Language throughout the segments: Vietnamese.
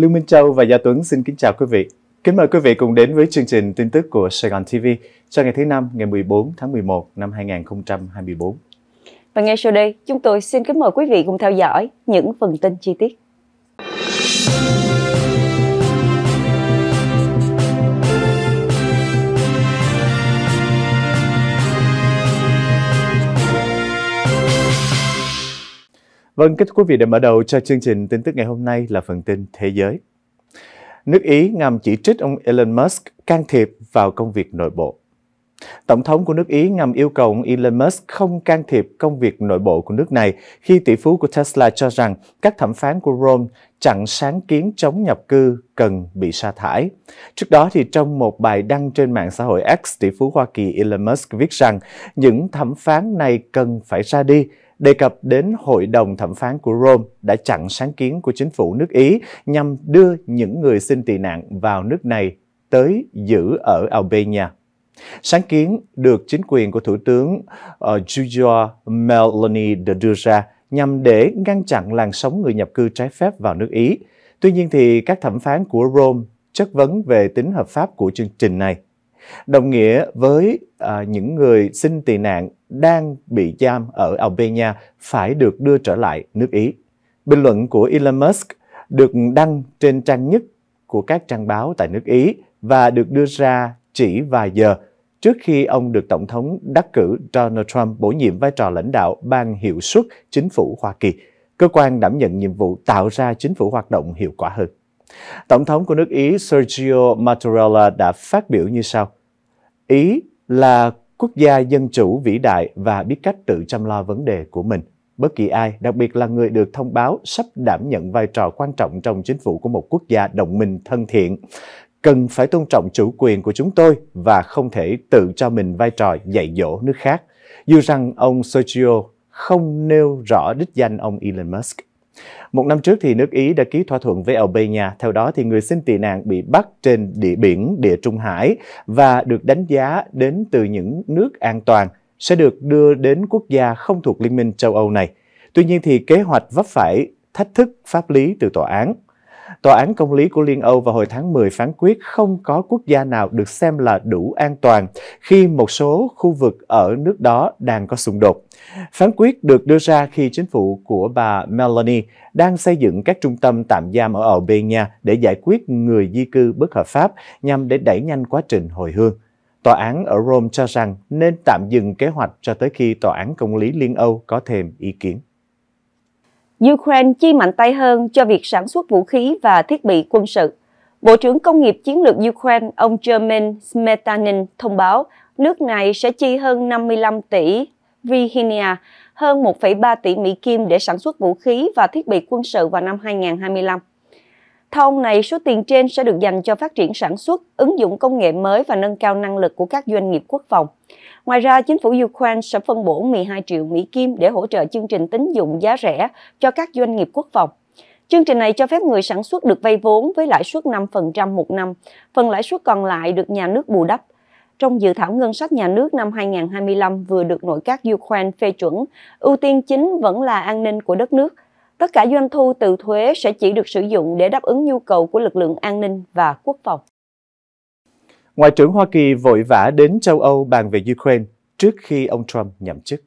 Lương Minh Châu và Gia Tuấn xin kính chào quý vị. Kính mời quý vị cùng đến với chương trình tin tức của Sài Gòn TV cho ngày thứ Năm, ngày 14 tháng 11 năm 2024. Và ngay sau đây, chúng tôi xin kính mời quý vị cùng theo dõi những phần tin chi tiết. Vâng, kính thưa quý vị, để mở đầu cho chương trình tin tức ngày hôm nay là phần tin thế giới. Nước Ý ngầm chỉ trích ông Elon Musk can thiệp vào công việc nội bộ. Tổng thống của nước Ý ngầm yêu cầu ông Elon Musk không can thiệp công việc nội bộ của nước này khi tỷ phú của Tesla cho rằng các thẩm phán của Rome chặn sáng kiến chống nhập cư cần bị sa thải. Trước đó thì trong một bài đăng trên mạng xã hội X, tỷ phú Hoa Kỳ Elon Musk viết rằng những thẩm phán này cần phải ra đi đề cập đến Hội đồng Thẩm phán của Rome đã chặn sáng kiến của chính phủ nước Ý nhằm đưa những người xin tị nạn vào nước này tới giữ ở Albania. Sáng kiến được chính quyền của Thủ tướng ờ, Giorgia Meloni đưa ra nhằm để ngăn chặn làn sóng người nhập cư trái phép vào nước Ý. Tuy nhiên thì các thẩm phán của Rome chất vấn về tính hợp pháp của chương trình này. Đồng nghĩa với à, những người xin tị nạn đang bị giam ở Albania phải được đưa trở lại nước Ý. Bình luận của Elon Musk được đăng trên trang nhất của các trang báo tại nước Ý và được đưa ra chỉ vài giờ trước khi ông được Tổng thống đắc cử Donald Trump bổ nhiệm vai trò lãnh đạo Ban Hiệu suất Chính phủ Hoa Kỳ, cơ quan đảm nhận nhiệm vụ tạo ra chính phủ hoạt động hiệu quả hơn. Tổng thống của nước Ý Sergio Mattarella đã phát biểu như sau. Ý là quốc gia dân chủ vĩ đại và biết cách tự chăm lo vấn đề của mình. Bất kỳ ai, đặc biệt là người được thông báo sắp đảm nhận vai trò quan trọng trong chính phủ của một quốc gia đồng minh thân thiện, cần phải tôn trọng chủ quyền của chúng tôi và không thể tự cho mình vai trò dạy dỗ nước khác. Dù rằng ông Sergio không nêu rõ đích danh ông Elon Musk. Một năm trước thì nước Ý đã ký thỏa thuận với Albania, theo đó thì người xin tị nạn bị bắt trên địa biển địa Trung Hải và được đánh giá đến từ những nước an toàn sẽ được đưa đến quốc gia không thuộc Liên minh châu Âu này. Tuy nhiên thì kế hoạch vấp phải thách thức pháp lý từ tòa án. Tòa án Công lý của Liên Âu vào hồi tháng 10 phán quyết không có quốc gia nào được xem là đủ an toàn khi một số khu vực ở nước đó đang có xung đột. Phán quyết được đưa ra khi chính phủ của bà Melanie đang xây dựng các trung tâm tạm giam ở Albania để giải quyết người di cư bất hợp pháp nhằm để đẩy nhanh quá trình hồi hương. Tòa án ở Rome cho rằng nên tạm dừng kế hoạch cho tới khi Tòa án Công lý Liên Âu có thêm ý kiến. Ukraine chi mạnh tay hơn cho việc sản xuất vũ khí và thiết bị quân sự. Bộ trưởng Công nghiệp Chiến lược Ukraine, ông German Smetanin thông báo nước này sẽ chi hơn 55 tỷ Virginia, hơn 1,3 tỷ Mỹ Kim để sản xuất vũ khí và thiết bị quân sự vào năm 2025. Theo ông này, số tiền trên sẽ được dành cho phát triển sản xuất, ứng dụng công nghệ mới và nâng cao năng lực của các doanh nghiệp quốc phòng. Ngoài ra, chính phủ Ukraine sẽ phân bổ 12 triệu Mỹ Kim để hỗ trợ chương trình tín dụng giá rẻ cho các doanh nghiệp quốc phòng. Chương trình này cho phép người sản xuất được vay vốn với lãi suất 5% một năm, phần lãi suất còn lại được nhà nước bù đắp. Trong dự thảo ngân sách nhà nước năm 2025 vừa được nội các Ukraine phê chuẩn, ưu tiên chính vẫn là an ninh của đất nước. Tất cả doanh thu từ thuế sẽ chỉ được sử dụng để đáp ứng nhu cầu của lực lượng an ninh và quốc phòng. Ngoại trưởng Hoa Kỳ vội vã đến châu Âu bàn về Ukraine trước khi ông Trump nhậm chức.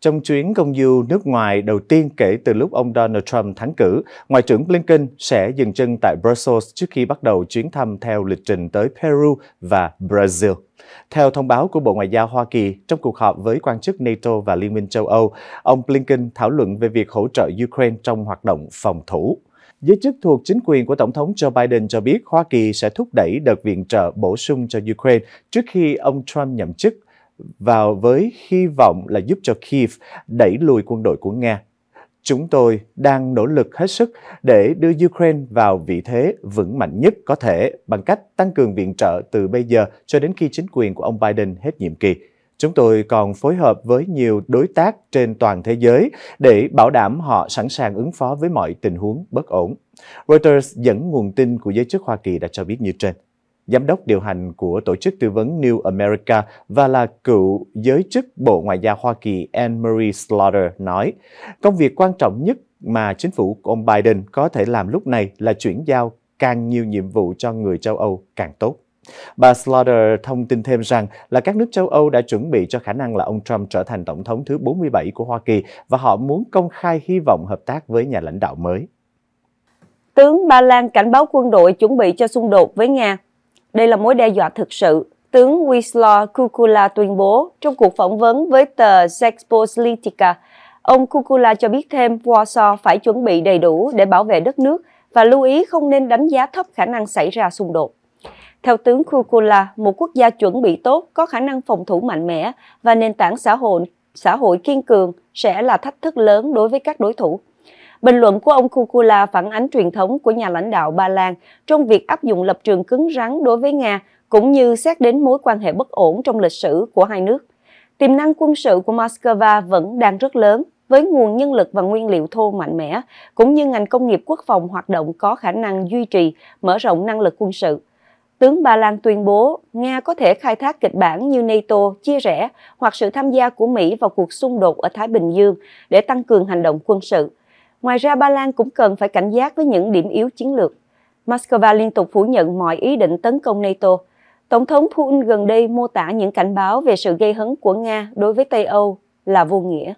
Trong chuyến công du nước ngoài đầu tiên kể từ lúc ông Donald Trump thắng cử, Ngoại trưởng Blinken sẽ dừng chân tại Brussels trước khi bắt đầu chuyến thăm theo lịch trình tới Peru và Brazil. Theo thông báo của Bộ Ngoại giao Hoa Kỳ trong cuộc họp với quan chức NATO và Liên minh châu Âu, ông Blinken thảo luận về việc hỗ trợ Ukraine trong hoạt động phòng thủ. Giới chức thuộc chính quyền của Tổng thống Joe Biden cho biết Hoa Kỳ sẽ thúc đẩy đợt viện trợ bổ sung cho Ukraine trước khi ông Trump nhậm chức, vào với hy vọng là giúp cho Kiev đẩy lùi quân đội của Nga. Chúng tôi đang nỗ lực hết sức để đưa Ukraine vào vị thế vững mạnh nhất có thể bằng cách tăng cường viện trợ từ bây giờ cho đến khi chính quyền của ông Biden hết nhiệm kỳ. Chúng tôi còn phối hợp với nhiều đối tác trên toàn thế giới để bảo đảm họ sẵn sàng ứng phó với mọi tình huống bất ổn. Reuters dẫn nguồn tin của giới chức Hoa Kỳ đã cho biết như trên. Giám đốc điều hành của tổ chức tư vấn New America và là cựu giới chức Bộ Ngoại giao Hoa Kỳ Anne-Marie Slaughter nói, công việc quan trọng nhất mà chính phủ của ông Biden có thể làm lúc này là chuyển giao càng nhiều nhiệm vụ cho người châu Âu càng tốt. Bà Slaughter thông tin thêm rằng là các nước châu Âu đã chuẩn bị cho khả năng là ông Trump trở thành tổng thống thứ 47 của Hoa Kỳ và họ muốn công khai hy vọng hợp tác với nhà lãnh đạo mới. Tướng Ba Lan cảnh báo quân đội chuẩn bị cho xung đột với Nga. Đây là mối đe dọa thực sự, tướng Wislaw Kukula tuyên bố trong cuộc phỏng vấn với tờ Sexpolitica. Ông Kukula cho biết thêm Warsaw phải chuẩn bị đầy đủ để bảo vệ đất nước và lưu ý không nên đánh giá thấp khả năng xảy ra xung đột. Theo tướng Kukula, một quốc gia chuẩn bị tốt có khả năng phòng thủ mạnh mẽ và nền tảng xã hội xã hội kiên cường sẽ là thách thức lớn đối với các đối thủ. Bình luận của ông Kukula phản ánh truyền thống của nhà lãnh đạo Ba Lan trong việc áp dụng lập trường cứng rắn đối với Nga cũng như xét đến mối quan hệ bất ổn trong lịch sử của hai nước. Tiềm năng quân sự của Moscow vẫn đang rất lớn với nguồn nhân lực và nguyên liệu thô mạnh mẽ, cũng như ngành công nghiệp quốc phòng hoạt động có khả năng duy trì, mở rộng năng lực quân sự. Tướng Ba Lan tuyên bố Nga có thể khai thác kịch bản như NATO chia rẽ hoặc sự tham gia của Mỹ vào cuộc xung đột ở Thái Bình Dương để tăng cường hành động quân sự. Ngoài ra, Ba Lan cũng cần phải cảnh giác với những điểm yếu chiến lược. Moscow liên tục phủ nhận mọi ý định tấn công NATO. Tổng thống Putin gần đây mô tả những cảnh báo về sự gây hấn của Nga đối với Tây Âu là vô nghĩa.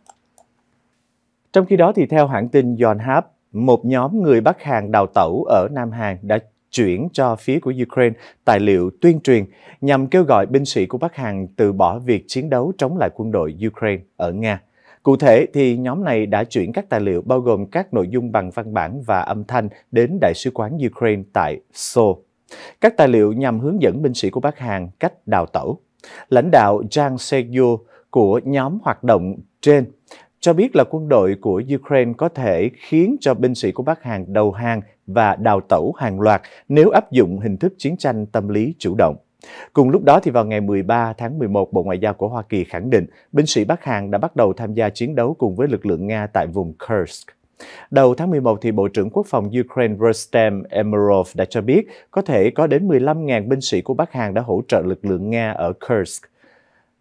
Trong khi đó, thì theo hãng tin Yonhap, một nhóm người Bắc Hàn đào tẩu ở Nam Hàn đã chuyển cho phía của Ukraine tài liệu tuyên truyền nhằm kêu gọi binh sĩ của Bắc Hàn từ bỏ việc chiến đấu chống lại quân đội Ukraine ở Nga. Cụ thể thì nhóm này đã chuyển các tài liệu bao gồm các nội dung bằng văn bản và âm thanh đến Đại sứ quán Ukraine tại Seoul. Các tài liệu nhằm hướng dẫn binh sĩ của Bắc Hàn cách đào tẩu. Lãnh đạo Jang Segyu của nhóm hoạt động trên cho biết là quân đội của Ukraine có thể khiến cho binh sĩ của Bắc Hàn đầu hàng và đào tẩu hàng loạt nếu áp dụng hình thức chiến tranh tâm lý chủ động. Cùng lúc đó thì vào ngày 13 tháng 11, Bộ Ngoại giao của Hoa Kỳ khẳng định binh sĩ Bắc Hàn đã bắt đầu tham gia chiến đấu cùng với lực lượng Nga tại vùng Kursk. Đầu tháng 11, thì Bộ trưởng Quốc phòng Ukraine Rustem Emerov đã cho biết có thể có đến 15.000 binh sĩ của Bắc Hàn đã hỗ trợ lực lượng Nga ở Kursk.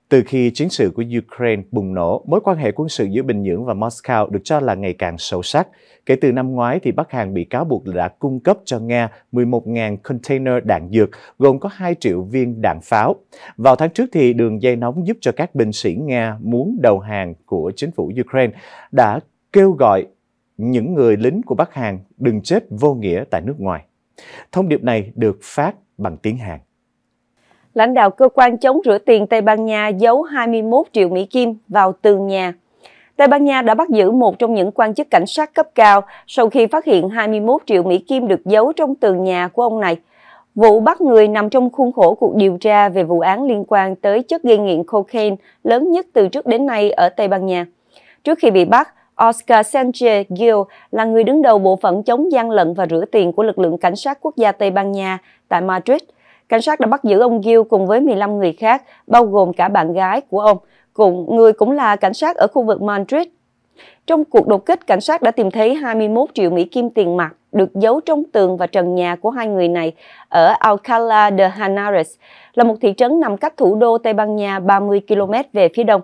Từ khi chiến sự của Ukraine bùng nổ, mối quan hệ quân sự giữa Bình Nhưỡng và Moscow được cho là ngày càng sâu sắc. Kể từ năm ngoái, thì Bắc Hàn bị cáo buộc đã cung cấp cho Nga 11.000 container đạn dược, gồm có 2 triệu viên đạn pháo. Vào tháng trước, thì đường dây nóng giúp cho các binh sĩ Nga muốn đầu hàng của chính phủ Ukraine đã kêu gọi những người lính của Bắc Hàn đừng chết vô nghĩa tại nước ngoài. Thông điệp này được phát bằng tiếng Hàn lãnh đạo cơ quan chống rửa tiền Tây Ban Nha giấu 21 triệu Mỹ Kim vào tường nhà. Tây Ban Nha đã bắt giữ một trong những quan chức cảnh sát cấp cao sau khi phát hiện 21 triệu Mỹ Kim được giấu trong tường nhà của ông này. Vụ bắt người nằm trong khuôn khổ cuộc điều tra về vụ án liên quan tới chất gây nghiện cocaine lớn nhất từ trước đến nay ở Tây Ban Nha. Trước khi bị bắt, Oscar Sanchez Gil là người đứng đầu bộ phận chống gian lận và rửa tiền của lực lượng cảnh sát quốc gia Tây Ban Nha tại Madrid – Cảnh sát đã bắt giữ ông Gil cùng với 15 người khác, bao gồm cả bạn gái của ông, cùng người cũng là cảnh sát ở khu vực Madrid. Trong cuộc đột kích, cảnh sát đã tìm thấy 21 triệu Mỹ Kim tiền mặt được giấu trong tường và trần nhà của hai người này ở Alcalá de Henares, là một thị trấn nằm cách thủ đô Tây Ban Nha 30 km về phía đông.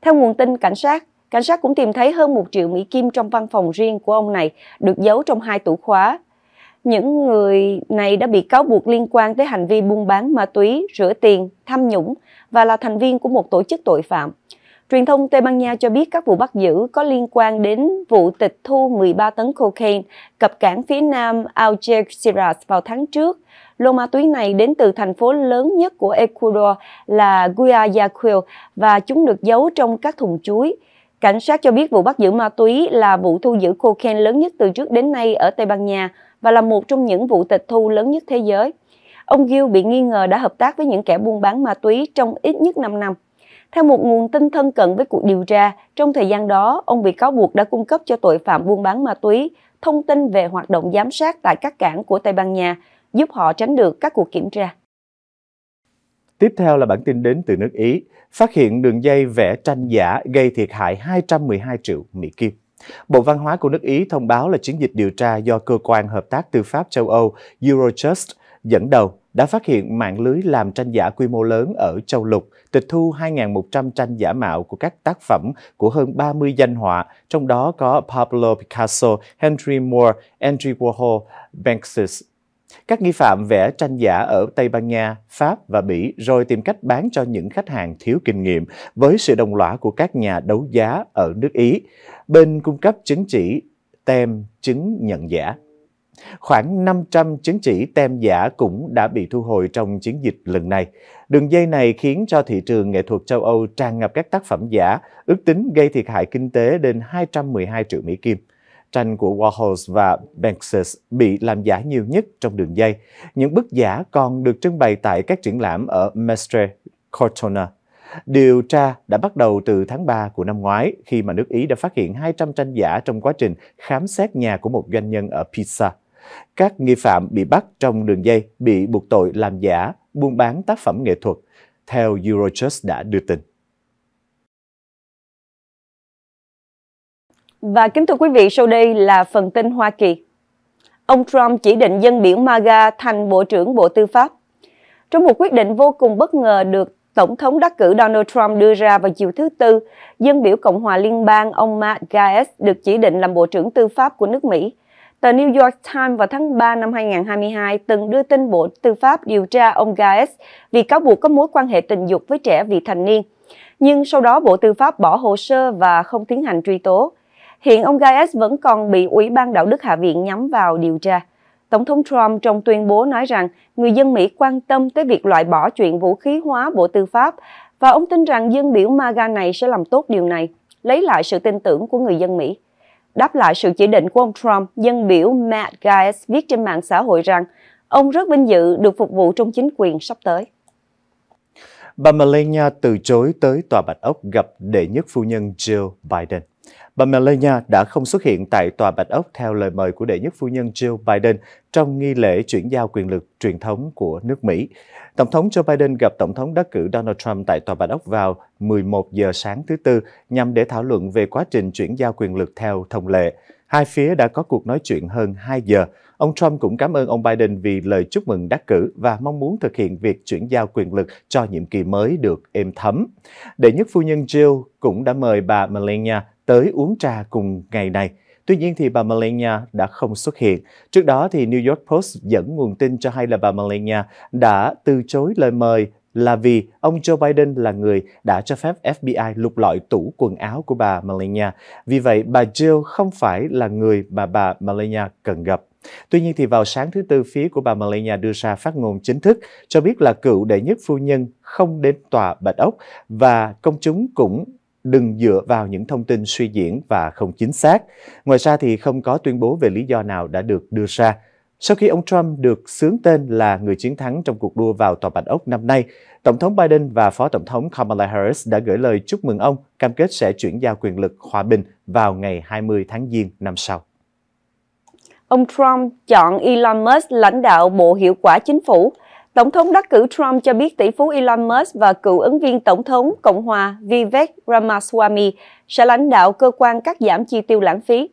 Theo nguồn tin cảnh sát, cảnh sát cũng tìm thấy hơn 1 triệu Mỹ Kim trong văn phòng riêng của ông này, được giấu trong hai tủ khóa những người này đã bị cáo buộc liên quan tới hành vi buôn bán ma túy, rửa tiền, tham nhũng và là thành viên của một tổ chức tội phạm. Truyền thông Tây Ban Nha cho biết các vụ bắt giữ có liên quan đến vụ tịch thu 13 tấn cocaine cập cảng phía nam Algeciras vào tháng trước. Lô ma túy này đến từ thành phố lớn nhất của Ecuador là Guayaquil và chúng được giấu trong các thùng chuối. Cảnh sát cho biết vụ bắt giữ ma túy là vụ thu giữ cocaine lớn nhất từ trước đến nay ở Tây Ban Nha, và là một trong những vụ tịch thu lớn nhất thế giới. Ông Gil bị nghi ngờ đã hợp tác với những kẻ buôn bán ma túy trong ít nhất 5 năm. Theo một nguồn tin thân cận với cuộc điều tra, trong thời gian đó, ông bị cáo buộc đã cung cấp cho tội phạm buôn bán ma túy thông tin về hoạt động giám sát tại các cảng của Tây Ban Nha, giúp họ tránh được các cuộc kiểm tra. Tiếp theo là bản tin đến từ nước Ý, phát hiện đường dây vẽ tranh giả gây thiệt hại 212 triệu Mỹ Kim. Bộ Văn hóa của nước Ý thông báo là chiến dịch điều tra do Cơ quan Hợp tác Tư pháp châu Âu Eurojust dẫn đầu đã phát hiện mạng lưới làm tranh giả quy mô lớn ở châu Lục, tịch thu 2.100 tranh giả mạo của các tác phẩm của hơn 30 danh họa, trong đó có Pablo Picasso, Henry Moore, Andrew Warhol, Banksy, các nghi phạm vẽ tranh giả ở Tây Ban Nha, Pháp và Bỉ rồi tìm cách bán cho những khách hàng thiếu kinh nghiệm với sự đồng lõa của các nhà đấu giá ở nước Ý, bên cung cấp chứng chỉ tem chứng nhận giả. Khoảng 500 chứng chỉ tem giả cũng đã bị thu hồi trong chiến dịch lần này. Đường dây này khiến cho thị trường nghệ thuật châu Âu tràn ngập các tác phẩm giả, ước tính gây thiệt hại kinh tế đến 212 triệu Mỹ Kim. Tranh của Warhol và Banksy bị làm giả nhiều nhất trong đường dây. Những bức giả còn được trưng bày tại các triển lãm ở Mestre Cortona. Điều tra đã bắt đầu từ tháng 3 của năm ngoái khi mà nước Ý đã phát hiện 200 tranh giả trong quá trình khám xét nhà của một doanh nhân ở Pisa. Các nghi phạm bị bắt trong đường dây bị buộc tội làm giả, buôn bán tác phẩm nghệ thuật, theo Eurojust đã đưa tin. Và kính thưa quý vị, sau đây là phần tin Hoa Kỳ. Ông Trump chỉ định dân biểu MAGA thành Bộ trưởng Bộ Tư pháp. Trong một quyết định vô cùng bất ngờ được Tổng thống đắc cử Donald Trump đưa ra vào chiều thứ Tư, dân biểu Cộng hòa Liên bang ông Matt Gaetz được chỉ định làm Bộ trưởng Tư pháp của nước Mỹ. Tờ New York Times vào tháng 3 năm 2022 từng đưa tin Bộ Tư pháp điều tra ông Gaetz vì cáo buộc có mối quan hệ tình dục với trẻ vị thành niên. Nhưng sau đó Bộ Tư pháp bỏ hồ sơ và không tiến hành truy tố. Hiện ông Gaes vẫn còn bị Ủy ban Đạo đức Hạ viện nhắm vào điều tra. Tổng thống Trump trong tuyên bố nói rằng người dân Mỹ quan tâm tới việc loại bỏ chuyện vũ khí hóa Bộ Tư pháp và ông tin rằng dân biểu MAGA này sẽ làm tốt điều này, lấy lại sự tin tưởng của người dân Mỹ. Đáp lại sự chỉ định của ông Trump, dân biểu Matt Gaetz viết trên mạng xã hội rằng ông rất vinh dự được phục vụ trong chính quyền sắp tới. Bà Melania từ chối tới tòa Bạch Ốc gặp đệ nhất phu nhân Joe Biden. Bà Melania đã không xuất hiện tại Tòa Bạch Ốc theo lời mời của đệ nhất phu nhân Jill Biden trong nghi lễ chuyển giao quyền lực truyền thống của nước Mỹ. Tổng thống Joe Biden gặp Tổng thống đắc cử Donald Trump tại Tòa Bạch Ốc vào 11 giờ sáng thứ Tư nhằm để thảo luận về quá trình chuyển giao quyền lực theo thông lệ. Hai phía đã có cuộc nói chuyện hơn 2 giờ. Ông Trump cũng cảm ơn ông Biden vì lời chúc mừng đắc cử và mong muốn thực hiện việc chuyển giao quyền lực cho nhiệm kỳ mới được êm thấm. Đệ nhất phu nhân Jill cũng đã mời bà Melania tới uống trà cùng ngày này. Tuy nhiên thì bà Melania đã không xuất hiện. Trước đó thì New York Post dẫn nguồn tin cho hay là bà Melania đã từ chối lời mời là vì ông Joe Biden là người đã cho phép FBI lục lọi tủ quần áo của bà Melania. Vì vậy, bà Jill không phải là người mà bà Melania cần gặp. Tuy nhiên thì vào sáng thứ tư phía của bà Melania đưa ra phát ngôn chính thức cho biết là cựu đệ nhất phu nhân không đến tòa Bạch Ốc và công chúng cũng đừng dựa vào những thông tin suy diễn và không chính xác. Ngoài ra thì không có tuyên bố về lý do nào đã được đưa ra. Sau khi ông Trump được xướng tên là người chiến thắng trong cuộc đua vào Tòa Bạch Ốc năm nay, Tổng thống Biden và Phó Tổng thống Kamala Harris đã gửi lời chúc mừng ông, cam kết sẽ chuyển giao quyền lực hòa bình vào ngày 20 tháng Giêng năm sau. Ông Trump chọn Elon Musk lãnh đạo Bộ Hiệu quả Chính phủ – Tổng thống đắc cử Trump cho biết tỷ phú Elon Musk và cựu ứng viên Tổng thống Cộng hòa Vivek Ramaswamy sẽ lãnh đạo cơ quan cắt giảm chi tiêu lãng phí.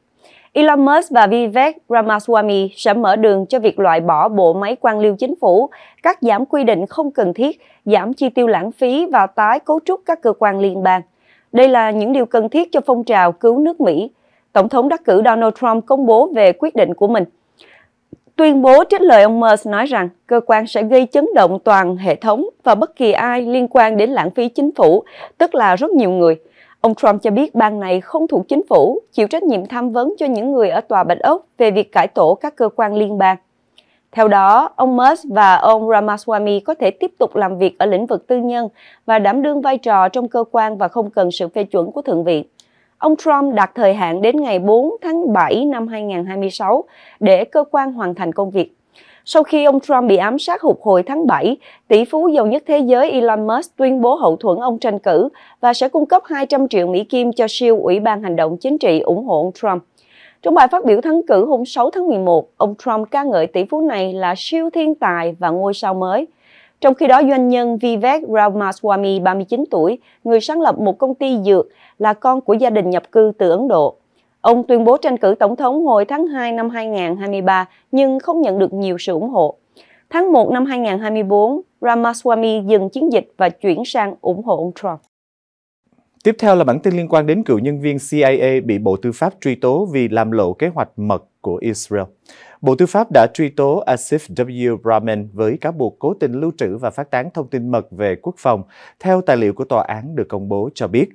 Elon Musk và Vivek Ramaswamy sẽ mở đường cho việc loại bỏ bộ máy quan liêu chính phủ, cắt giảm quy định không cần thiết, giảm chi tiêu lãng phí và tái cấu trúc các cơ quan liên bang. Đây là những điều cần thiết cho phong trào cứu nước Mỹ. Tổng thống đắc cử Donald Trump công bố về quyết định của mình tuyên bố trước lời ông Mers nói rằng cơ quan sẽ gây chấn động toàn hệ thống và bất kỳ ai liên quan đến lãng phí chính phủ, tức là rất nhiều người. Ông Trump cho biết bang này không thuộc chính phủ, chịu trách nhiệm tham vấn cho những người ở Tòa Bạch Ốc về việc cải tổ các cơ quan liên bang. Theo đó, ông Musk và ông Ramaswamy có thể tiếp tục làm việc ở lĩnh vực tư nhân và đảm đương vai trò trong cơ quan và không cần sự phê chuẩn của Thượng viện. Ông Trump đặt thời hạn đến ngày 4 tháng 7 năm 2026 để cơ quan hoàn thành công việc. Sau khi ông Trump bị ám sát hụt hồi tháng 7, tỷ phú giàu nhất thế giới Elon Musk tuyên bố hậu thuẫn ông tranh cử và sẽ cung cấp 200 triệu Mỹ Kim cho siêu ủy ban hành động chính trị ủng hộ ông Trump. Trong bài phát biểu thắng cử hôm 6 tháng 11, ông Trump ca ngợi tỷ phú này là siêu thiên tài và ngôi sao mới. Trong khi đó, doanh nhân Vivek Ramaswamy, 39 tuổi, người sáng lập một công ty dược, là con của gia đình nhập cư từ Ấn Độ. Ông tuyên bố tranh cử tổng thống hồi tháng 2 năm 2023 nhưng không nhận được nhiều sự ủng hộ. Tháng 1 năm 2024, Ramaswamy dừng chiến dịch và chuyển sang ủng hộ ông Trump. Tiếp theo là bản tin liên quan đến cựu nhân viên CIA bị Bộ Tư pháp truy tố vì làm lộ kế hoạch mật của Israel. Bộ Tư pháp đã truy tố Asif W. Brahman với cáo buộc cố tình lưu trữ và phát tán thông tin mật về quốc phòng, theo tài liệu của tòa án được công bố cho biết.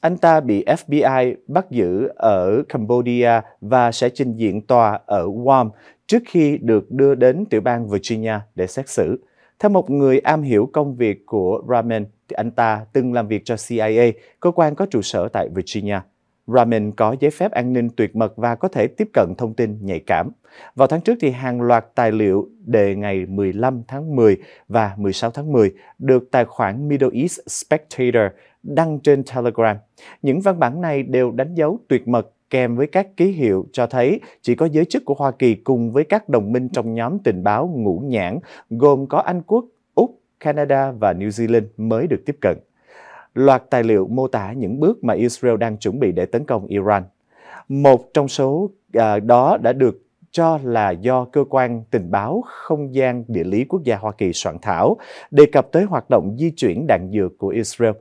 Anh ta bị FBI bắt giữ ở Cambodia và sẽ trình diện tòa ở Guam trước khi được đưa đến tiểu bang Virginia để xét xử. Theo một người am hiểu công việc của Brahman, thì anh ta từng làm việc cho CIA, cơ quan có trụ sở tại Virginia. Brahman có giấy phép an ninh tuyệt mật và có thể tiếp cận thông tin nhạy cảm. Vào tháng trước thì hàng loạt tài liệu đề ngày 15 tháng 10 và 16 tháng 10 được tài khoản Middle East Spectator đăng trên Telegram. Những văn bản này đều đánh dấu tuyệt mật kèm với các ký hiệu cho thấy chỉ có giới chức của Hoa Kỳ cùng với các đồng minh trong nhóm tình báo ngũ nhãn gồm có Anh Quốc, Úc, Canada và New Zealand mới được tiếp cận. Loạt tài liệu mô tả những bước mà Israel đang chuẩn bị để tấn công Iran. Một trong số à, đó đã được cho là do cơ quan tình báo không gian địa lý quốc gia Hoa Kỳ soạn thảo, đề cập tới hoạt động di chuyển đạn dược của Israel.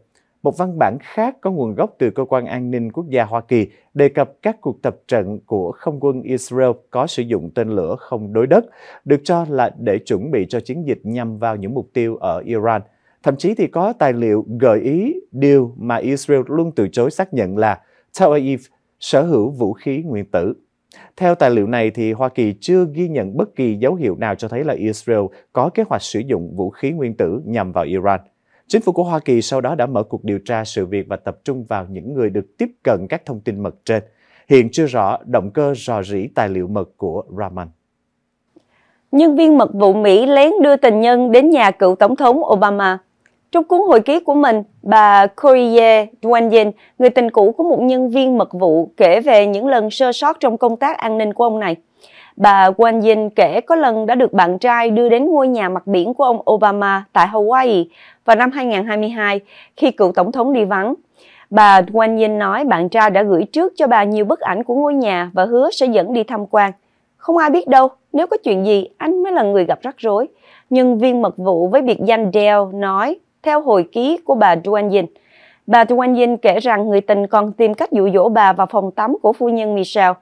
Một văn bản khác có nguồn gốc từ cơ quan an ninh quốc gia Hoa Kỳ đề cập các cuộc tập trận của không quân Israel có sử dụng tên lửa không đối đất, được cho là để chuẩn bị cho chiến dịch nhằm vào những mục tiêu ở Iran. Thậm chí thì có tài liệu gợi ý điều mà Israel luôn từ chối xác nhận là Tel Aviv sở hữu vũ khí nguyên tử. Theo tài liệu này, thì Hoa Kỳ chưa ghi nhận bất kỳ dấu hiệu nào cho thấy là Israel có kế hoạch sử dụng vũ khí nguyên tử nhằm vào Iran. Chính phủ của Hoa Kỳ sau đó đã mở cuộc điều tra sự việc và tập trung vào những người được tiếp cận các thông tin mật trên. Hiện chưa rõ động cơ rò rỉ tài liệu mật của Raman. Nhân viên mật vụ Mỹ lén đưa tình nhân đến nhà cựu tổng thống Obama. Trong cuốn hồi ký của mình, bà Korie Dwanyin, người tình cũ của một nhân viên mật vụ, kể về những lần sơ sót trong công tác an ninh của ông này. Bà Dwanyin kể có lần đã được bạn trai đưa đến ngôi nhà mặt biển của ông Obama tại Hawaii vào năm 2022 khi cựu tổng thống đi vắng. Bà Dwanyin nói bạn trai đã gửi trước cho bà nhiều bức ảnh của ngôi nhà và hứa sẽ dẫn đi tham quan. Không ai biết đâu, nếu có chuyện gì, anh mới là người gặp rắc rối. Nhân viên mật vụ với biệt danh Dell nói theo hồi ký của bà Duan Yin. Bà Duan Yin kể rằng người tình còn tìm cách dụ dỗ bà vào phòng tắm của phu nhân Michelle.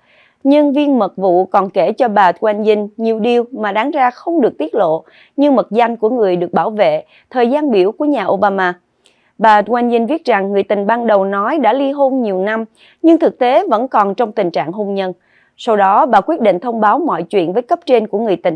Nhân viên mật vụ còn kể cho bà Duan Yin nhiều điều mà đáng ra không được tiết lộ, như mật danh của người được bảo vệ, thời gian biểu của nhà Obama. Bà Duan Yin viết rằng người tình ban đầu nói đã ly hôn nhiều năm, nhưng thực tế vẫn còn trong tình trạng hôn nhân. Sau đó, bà quyết định thông báo mọi chuyện với cấp trên của người tình.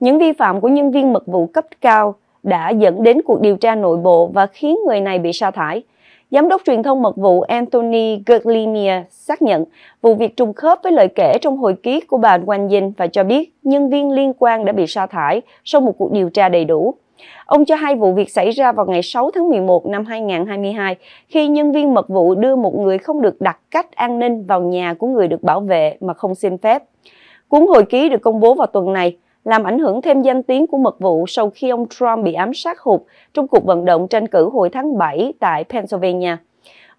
Những vi phạm của nhân viên mật vụ cấp cao đã dẫn đến cuộc điều tra nội bộ và khiến người này bị sa thải. Giám đốc truyền thông mật vụ Anthony Gerlimia xác nhận vụ việc trùng khớp với lời kể trong hồi ký của bà Wang Jin và cho biết nhân viên liên quan đã bị sa thải sau một cuộc điều tra đầy đủ. Ông cho hay vụ việc xảy ra vào ngày 6 tháng 11 năm 2022 khi nhân viên mật vụ đưa một người không được đặt cách an ninh vào nhà của người được bảo vệ mà không xin phép. Cuốn hồi ký được công bố vào tuần này làm ảnh hưởng thêm danh tiếng của mật vụ sau khi ông Trump bị ám sát hụt trong cuộc vận động tranh cử hồi tháng 7 tại Pennsylvania.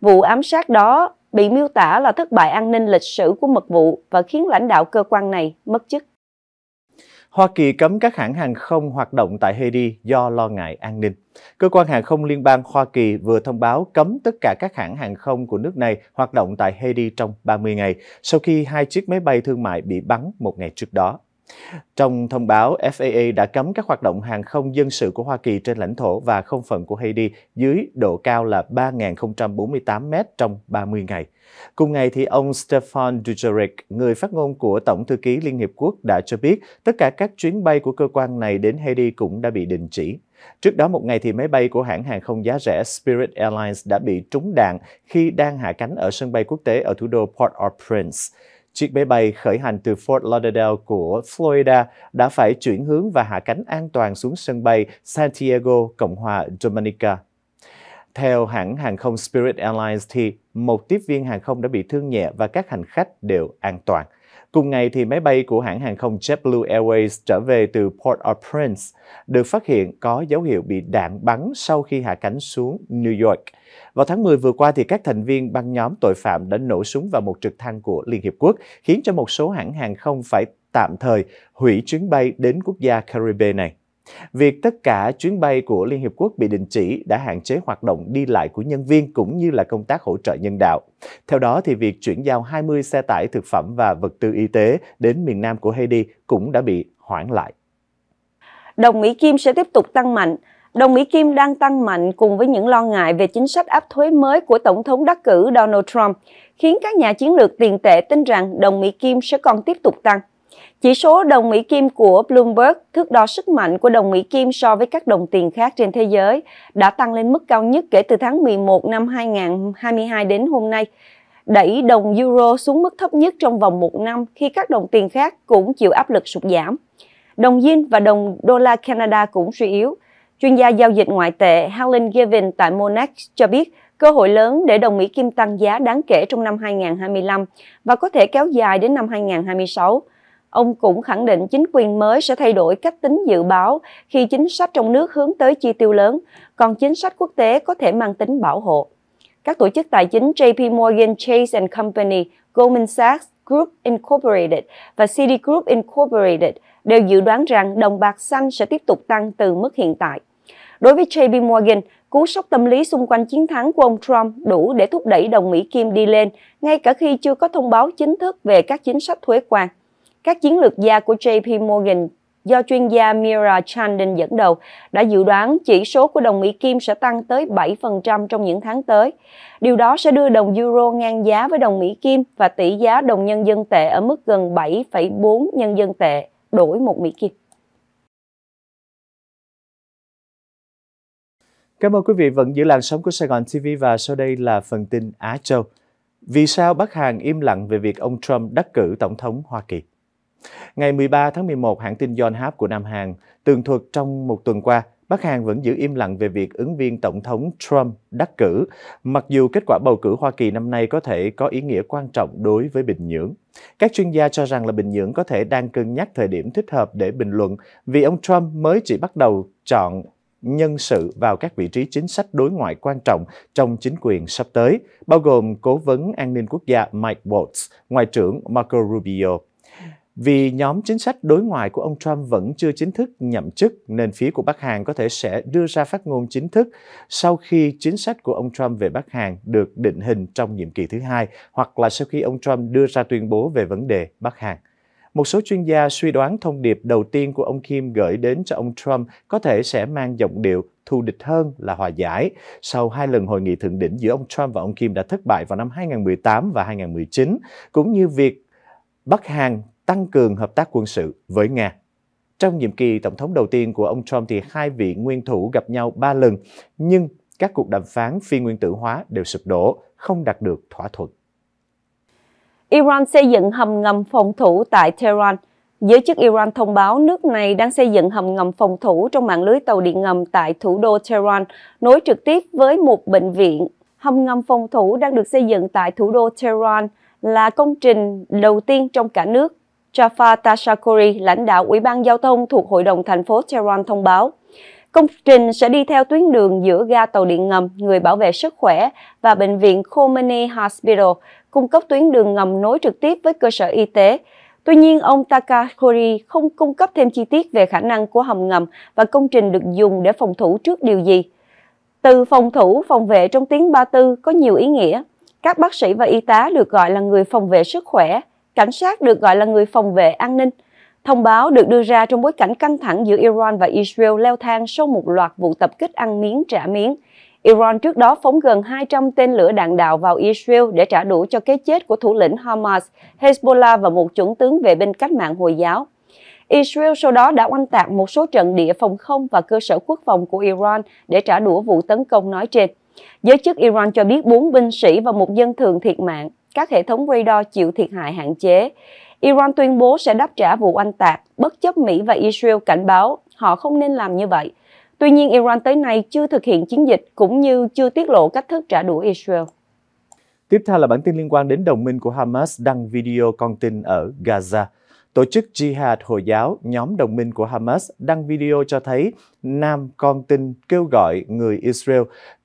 Vụ ám sát đó bị miêu tả là thất bại an ninh lịch sử của mật vụ và khiến lãnh đạo cơ quan này mất chức. Hoa Kỳ cấm các hãng hàng không hoạt động tại Haiti do lo ngại an ninh. Cơ quan hàng không liên bang Hoa Kỳ vừa thông báo cấm tất cả các hãng hàng không của nước này hoạt động tại Haiti trong 30 ngày sau khi hai chiếc máy bay thương mại bị bắn một ngày trước đó. Trong thông báo, FAA đã cấm các hoạt động hàng không dân sự của Hoa Kỳ trên lãnh thổ và không phận của Haiti dưới độ cao là 3.048 m trong 30 ngày. Cùng ngày, thì ông Stefan Dujarric, người phát ngôn của Tổng thư ký Liên Hiệp Quốc đã cho biết tất cả các chuyến bay của cơ quan này đến Haiti cũng đã bị đình chỉ. Trước đó một ngày thì máy bay của hãng hàng không giá rẻ Spirit Airlines đã bị trúng đạn khi đang hạ cánh ở sân bay quốc tế ở thủ đô Port-au-Prince. Chiếc máy bay khởi hành từ Fort Lauderdale của Florida đã phải chuyển hướng và hạ cánh an toàn xuống sân bay Santiago, Cộng hòa Dominica. Theo hãng hàng không Spirit Airlines thì một tiếp viên hàng không đã bị thương nhẹ và các hành khách đều an toàn. Cùng ngày thì máy bay của hãng hàng không JetBlue Airways trở về từ Port-au-Prince được phát hiện có dấu hiệu bị đạn bắn sau khi hạ cánh xuống New York. Vào tháng 10 vừa qua, thì các thành viên băng nhóm tội phạm đã nổ súng vào một trực thăng của Liên Hiệp Quốc, khiến cho một số hãng hàng không phải tạm thời hủy chuyến bay đến quốc gia Caribe này. Việc tất cả chuyến bay của Liên Hiệp Quốc bị đình chỉ đã hạn chế hoạt động đi lại của nhân viên cũng như là công tác hỗ trợ nhân đạo. Theo đó, thì việc chuyển giao 20 xe tải thực phẩm và vật tư y tế đến miền nam của Haiti cũng đã bị hoãn lại. Đồng Mỹ Kim sẽ tiếp tục tăng mạnh Đồng Mỹ Kim đang tăng mạnh cùng với những lo ngại về chính sách áp thuế mới của Tổng thống đắc cử Donald Trump, khiến các nhà chiến lược tiền tệ tin rằng đồng Mỹ Kim sẽ còn tiếp tục tăng. Chỉ số đồng Mỹ Kim của Bloomberg, thước đo sức mạnh của đồng Mỹ Kim so với các đồng tiền khác trên thế giới, đã tăng lên mức cao nhất kể từ tháng 11 năm 2022 đến hôm nay, đẩy đồng euro xuống mức thấp nhất trong vòng một năm khi các đồng tiền khác cũng chịu áp lực sụt giảm. Đồng yen và đồng đô la Canada cũng suy yếu. Chuyên gia giao dịch ngoại tệ Helen Gavin tại Monex cho biết cơ hội lớn để đồng Mỹ Kim tăng giá đáng kể trong năm 2025 và có thể kéo dài đến năm 2026. Ông cũng khẳng định chính quyền mới sẽ thay đổi cách tính dự báo khi chính sách trong nước hướng tới chi tiêu lớn, còn chính sách quốc tế có thể mang tính bảo hộ. Các tổ chức tài chính JP Morgan Chase and Company, Goldman Sachs Group Incorporated và Citigroup Incorporated đều dự đoán rằng đồng bạc xanh sẽ tiếp tục tăng từ mức hiện tại. Đối với JP Morgan, cú sốc tâm lý xung quanh chiến thắng của ông Trump đủ để thúc đẩy đồng Mỹ Kim đi lên, ngay cả khi chưa có thông báo chính thức về các chính sách thuế quan. Các chiến lược gia của JP Morgan do chuyên gia Mira Chanden dẫn đầu đã dự đoán chỉ số của đồng Mỹ Kim sẽ tăng tới 7% trong những tháng tới. Điều đó sẽ đưa đồng euro ngang giá với đồng Mỹ Kim và tỷ giá đồng nhân dân tệ ở mức gần 7,4 nhân dân tệ đổi một Mỹ Kim. Cảm ơn quý vị vẫn giữ làn sóng của Sài Gòn TV và sau đây là phần tin Á Châu. Vì sao Bắc Hàn im lặng về việc ông Trump đắc cử Tổng thống Hoa Kỳ? Ngày 13 tháng 11, hãng tin Yonhap của Nam Hàn tường thuật trong một tuần qua, Bắc Hàn vẫn giữ im lặng về việc ứng viên Tổng thống Trump đắc cử, mặc dù kết quả bầu cử Hoa Kỳ năm nay có thể có ý nghĩa quan trọng đối với Bình Nhưỡng. Các chuyên gia cho rằng là Bình Nhưỡng có thể đang cân nhắc thời điểm thích hợp để bình luận vì ông Trump mới chỉ bắt đầu chọn nhân sự vào các vị trí chính sách đối ngoại quan trọng trong chính quyền sắp tới, bao gồm Cố vấn An ninh Quốc gia Mike Waltz, Ngoại trưởng Marco Rubio. Vì nhóm chính sách đối ngoại của ông Trump vẫn chưa chính thức nhậm chức, nên phía của Bắc Hàn có thể sẽ đưa ra phát ngôn chính thức sau khi chính sách của ông Trump về Bắc Hàn được định hình trong nhiệm kỳ thứ hai, hoặc là sau khi ông Trump đưa ra tuyên bố về vấn đề Bắc Hàn. Một số chuyên gia suy đoán thông điệp đầu tiên của ông Kim gửi đến cho ông Trump có thể sẽ mang giọng điệu thù địch hơn là hòa giải. Sau hai lần hội nghị thượng đỉnh giữa ông Trump và ông Kim đã thất bại vào năm 2018 và 2019, cũng như việc Bắc Hàn tăng cường hợp tác quân sự với Nga. Trong nhiệm kỳ tổng thống đầu tiên của ông Trump thì hai vị nguyên thủ gặp nhau ba lần, nhưng các cuộc đàm phán phi nguyên tử hóa đều sụp đổ, không đạt được thỏa thuận. Iran xây dựng hầm ngầm phòng thủ tại Tehran. Giới chức Iran thông báo nước này đang xây dựng hầm ngầm phòng thủ trong mạng lưới tàu điện ngầm tại thủ đô Tehran, nối trực tiếp với một bệnh viện. Hầm ngầm phòng thủ đang được xây dựng tại thủ đô Tehran là công trình đầu tiên trong cả nước. Jafar Tashakuri, lãnh đạo Ủy ban Giao thông thuộc Hội đồng thành phố Tehran thông báo. Công trình sẽ đi theo tuyến đường giữa ga tàu điện ngầm, người bảo vệ sức khỏe và bệnh viện Khomeini Hospital, cung cấp tuyến đường ngầm nối trực tiếp với cơ sở y tế. Tuy nhiên, ông Takahori không cung cấp thêm chi tiết về khả năng của hầm ngầm và công trình được dùng để phòng thủ trước điều gì. Từ phòng thủ, phòng vệ trong tiếng Ba Tư có nhiều ý nghĩa. Các bác sĩ và y tá được gọi là người phòng vệ sức khỏe, cảnh sát được gọi là người phòng vệ an ninh. Thông báo được đưa ra trong bối cảnh căng thẳng giữa Iran và Israel leo thang sau một loạt vụ tập kích ăn miếng trả miếng Iran trước đó phóng gần 200 tên lửa đạn đạo vào Israel để trả đũa cho cái chết của thủ lĩnh Hamas, Hezbollah và một chuẩn tướng vệ binh cách mạng Hồi giáo. Israel sau đó đã oanh tạc một số trận địa phòng không và cơ sở quốc phòng của Iran để trả đũa vụ tấn công nói trên. Giới chức Iran cho biết 4 binh sĩ và một dân thường thiệt mạng, các hệ thống radar chịu thiệt hại hạn chế. Iran tuyên bố sẽ đáp trả vụ oanh tạc, bất chấp Mỹ và Israel cảnh báo họ không nên làm như vậy. Tuy nhiên, Iran tới nay chưa thực hiện chiến dịch cũng như chưa tiết lộ cách thức trả đũa Israel. Tiếp theo là bản tin liên quan đến đồng minh của Hamas đăng video con tin ở Gaza. Tổ chức Jihad Hồi giáo, nhóm đồng minh của Hamas, đăng video cho thấy nam con tin kêu gọi người Israel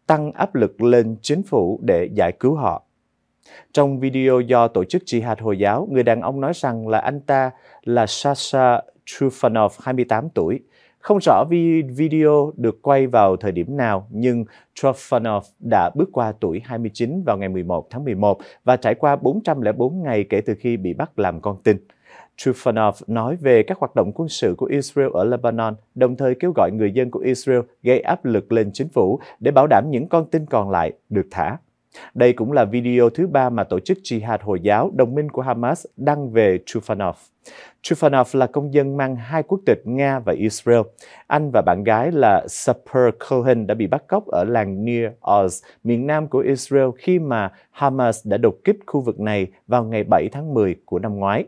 tăng áp lực lên chính phủ để giải cứu họ. Trong video do tổ chức Jihad Hồi giáo, người đàn ông nói rằng là anh ta là Sasha Trufanov, 28 tuổi, không rõ video được quay vào thời điểm nào, nhưng Trofanov đã bước qua tuổi 29 vào ngày 11 tháng 11 và trải qua 404 ngày kể từ khi bị bắt làm con tin. Trufanov nói về các hoạt động quân sự của Israel ở Lebanon, đồng thời kêu gọi người dân của Israel gây áp lực lên chính phủ để bảo đảm những con tin còn lại được thả. Đây cũng là video thứ ba mà tổ chức Jihad Hồi giáo, đồng minh của Hamas, đăng về Trufanov. Trufanov là công dân mang hai quốc tịch Nga và Israel. Anh và bạn gái là Saper Cohen đã bị bắt cóc ở làng Near Oz, miền nam của Israel khi mà Hamas đã đột kích khu vực này vào ngày 7 tháng 10 của năm ngoái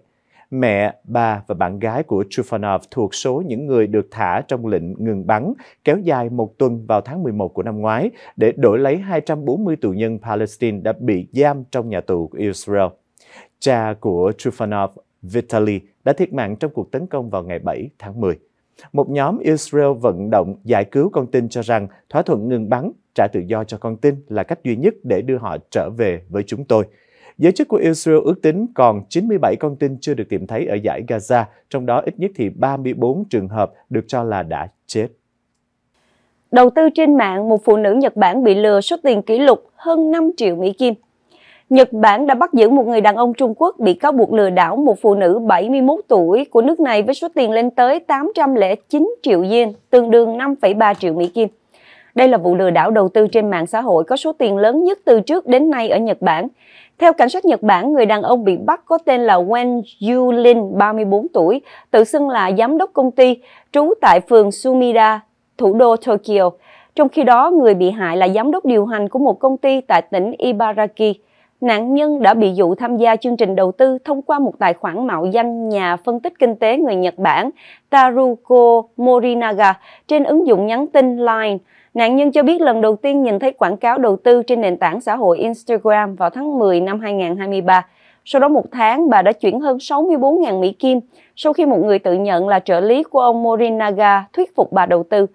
mẹ, bà và bạn gái của Trufanov thuộc số những người được thả trong lệnh ngừng bắn kéo dài một tuần vào tháng 11 của năm ngoái để đổi lấy 240 tù nhân Palestine đã bị giam trong nhà tù của Israel. Cha của Trufanov, Vitaly, đã thiệt mạng trong cuộc tấn công vào ngày 7 tháng 10. Một nhóm Israel vận động giải cứu con tin cho rằng thỏa thuận ngừng bắn, trả tự do cho con tin là cách duy nhất để đưa họ trở về với chúng tôi – Giới chức của Israel ước tính còn 97 con tin chưa được tìm thấy ở giải Gaza, trong đó ít nhất thì 34 trường hợp được cho là đã chết. Đầu tư trên mạng, một phụ nữ Nhật Bản bị lừa số tiền kỷ lục hơn 5 triệu Mỹ Kim. Nhật Bản đã bắt giữ một người đàn ông Trung Quốc bị cáo buộc lừa đảo một phụ nữ 71 tuổi của nước này với số tiền lên tới 809 triệu yên, tương đương 5,3 triệu Mỹ Kim. Đây là vụ lừa đảo đầu tư trên mạng xã hội có số tiền lớn nhất từ trước đến nay ở Nhật Bản. Theo cảnh sát Nhật Bản, người đàn ông bị bắt có tên là Wen Yulin, 34 tuổi, tự xưng là giám đốc công ty, trú tại phường Sumida, thủ đô Tokyo. Trong khi đó, người bị hại là giám đốc điều hành của một công ty tại tỉnh Ibaraki. Nạn nhân đã bị dụ tham gia chương trình đầu tư thông qua một tài khoản mạo danh nhà phân tích kinh tế người Nhật Bản Taruko Morinaga trên ứng dụng nhắn tin Line. Nạn nhân cho biết lần đầu tiên nhìn thấy quảng cáo đầu tư trên nền tảng xã hội Instagram vào tháng 10 năm 2023. Sau đó một tháng, bà đã chuyển hơn 64.000 Mỹ Kim sau khi một người tự nhận là trợ lý của ông Morinaga thuyết phục bà đầu tư.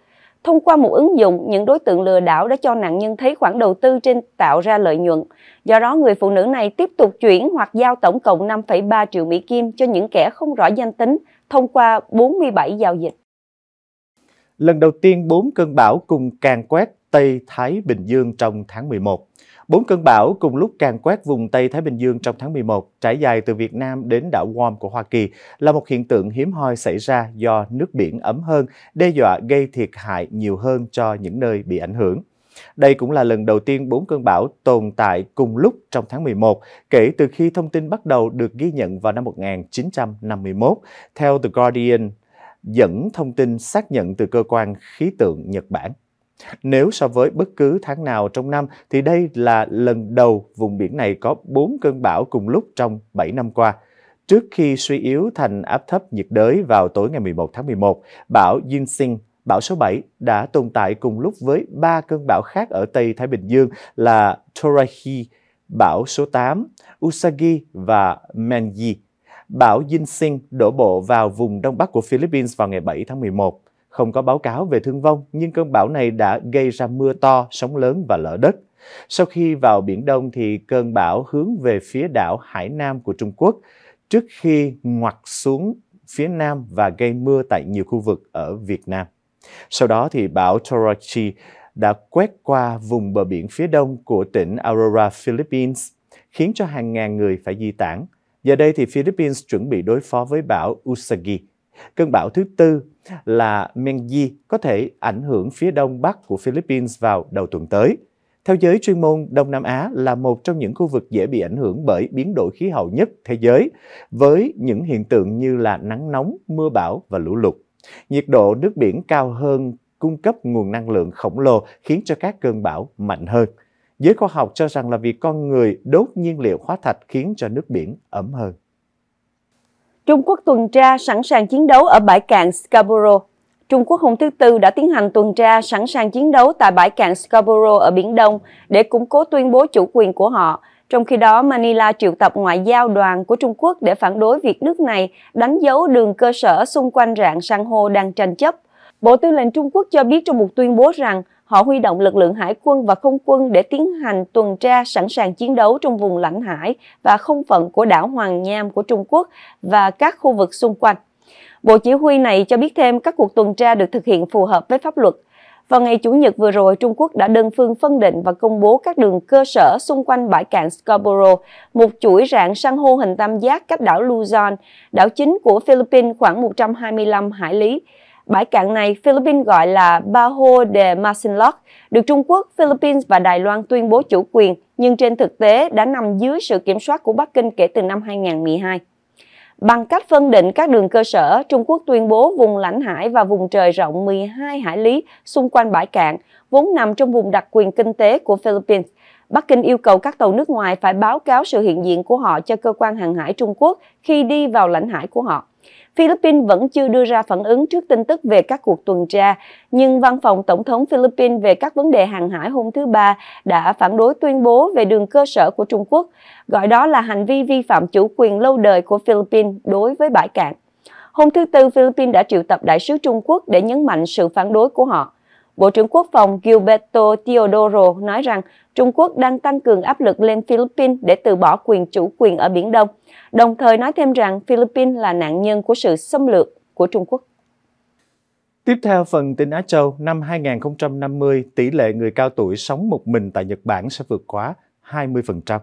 Thông qua một ứng dụng, những đối tượng lừa đảo đã cho nạn nhân thấy khoản đầu tư trên tạo ra lợi nhuận. Do đó, người phụ nữ này tiếp tục chuyển hoặc giao tổng cộng 5,3 triệu Mỹ Kim cho những kẻ không rõ danh tính thông qua 47 giao dịch lần đầu tiên 4 cơn bão cùng càng quét Tây Thái Bình Dương trong tháng 11. Bốn cơn bão cùng lúc càng quét vùng Tây Thái Bình Dương trong tháng 11, trải dài từ Việt Nam đến đảo Guam của Hoa Kỳ là một hiện tượng hiếm hoi xảy ra do nước biển ấm hơn, đe dọa gây thiệt hại nhiều hơn cho những nơi bị ảnh hưởng. Đây cũng là lần đầu tiên bốn cơn bão tồn tại cùng lúc trong tháng 11 kể từ khi thông tin bắt đầu được ghi nhận vào năm 1951. Theo The Guardian, dẫn thông tin xác nhận từ cơ quan khí tượng Nhật Bản. Nếu so với bất cứ tháng nào trong năm thì đây là lần đầu vùng biển này có 4 cơn bão cùng lúc trong 7 năm qua. Trước khi suy yếu thành áp thấp nhiệt đới vào tối ngày 11 tháng 11, bão Yinsing, bão số 7 đã tồn tại cùng lúc với 3 cơn bão khác ở Tây Thái Bình Dương là Torahi, bão số 8, Usagi và Menji. Bão Dinh Jinsing đổ bộ vào vùng đông bắc của Philippines vào ngày 7 tháng 11. Không có báo cáo về thương vong, nhưng cơn bão này đã gây ra mưa to, sóng lớn và lở đất. Sau khi vào Biển Đông thì cơn bão hướng về phía đảo Hải Nam của Trung Quốc trước khi ngoặt xuống phía Nam và gây mưa tại nhiều khu vực ở Việt Nam. Sau đó thì bão Torachi đã quét qua vùng bờ biển phía đông của tỉnh Aurora, Philippines, khiến cho hàng ngàn người phải di tản. Giờ đây thì Philippines chuẩn bị đối phó với bão Usagi. Cơn bão thứ tư là Mengi có thể ảnh hưởng phía đông bắc của Philippines vào đầu tuần tới. Theo giới chuyên môn, Đông Nam Á là một trong những khu vực dễ bị ảnh hưởng bởi biến đổi khí hậu nhất thế giới, với những hiện tượng như là nắng nóng, mưa bão và lũ lụt. Nhiệt độ nước biển cao hơn cung cấp nguồn năng lượng khổng lồ khiến cho các cơn bão mạnh hơn. Giới khoa học cho rằng là việc con người đốt nhiên liệu hóa thạch khiến cho nước biển ấm hơn. Trung Quốc tuần tra sẵn sàng chiến đấu ở bãi cạn Scarborough. Trung Quốc hôm thứ Tư đã tiến hành tuần tra sẵn sàng chiến đấu tại bãi cạn Scarborough ở Biển Đông để củng cố tuyên bố chủ quyền của họ. Trong khi đó, Manila triệu tập ngoại giao đoàn của Trung Quốc để phản đối việc nước này đánh dấu đường cơ sở xung quanh rạn san hô đang tranh chấp. Bộ Tư lệnh Trung Quốc cho biết trong một tuyên bố rằng họ huy động lực lượng hải quân và không quân để tiến hành tuần tra sẵn sàng chiến đấu trong vùng lãnh hải và không phận của đảo Hoàng Nham của Trung Quốc và các khu vực xung quanh. Bộ chỉ huy này cho biết thêm các cuộc tuần tra được thực hiện phù hợp với pháp luật. Vào ngày Chủ nhật vừa rồi, Trung Quốc đã đơn phương phân định và công bố các đường cơ sở xung quanh bãi cạn Scarborough, một chuỗi rạn san hô hình tam giác cách đảo Luzon, đảo chính của Philippines khoảng 125 hải lý. Bãi cạn này Philippines gọi là Bajo de Masinloc, được Trung Quốc, Philippines và Đài Loan tuyên bố chủ quyền, nhưng trên thực tế đã nằm dưới sự kiểm soát của Bắc Kinh kể từ năm 2012. Bằng cách phân định các đường cơ sở, Trung Quốc tuyên bố vùng lãnh hải và vùng trời rộng 12 hải lý xung quanh bãi cạn, vốn nằm trong vùng đặc quyền kinh tế của Philippines. Bắc Kinh yêu cầu các tàu nước ngoài phải báo cáo sự hiện diện của họ cho cơ quan hàng hải Trung Quốc khi đi vào lãnh hải của họ. Philippines vẫn chưa đưa ra phản ứng trước tin tức về các cuộc tuần tra, nhưng Văn phòng Tổng thống Philippines về các vấn đề hàng hải hôm thứ Ba đã phản đối tuyên bố về đường cơ sở của Trung Quốc, gọi đó là hành vi vi phạm chủ quyền lâu đời của Philippines đối với bãi cạn. Hôm thứ Tư, Philippines đã triệu tập đại sứ Trung Quốc để nhấn mạnh sự phản đối của họ. Bộ trưởng Quốc phòng Gilberto Teodoro nói rằng Trung Quốc đang tăng cường áp lực lên Philippines để từ bỏ quyền chủ quyền ở Biển Đông, đồng thời nói thêm rằng Philippines là nạn nhân của sự xâm lược của Trung Quốc. Tiếp theo phần tin Á Châu, năm 2050, tỷ lệ người cao tuổi sống một mình tại Nhật Bản sẽ vượt quá 20%.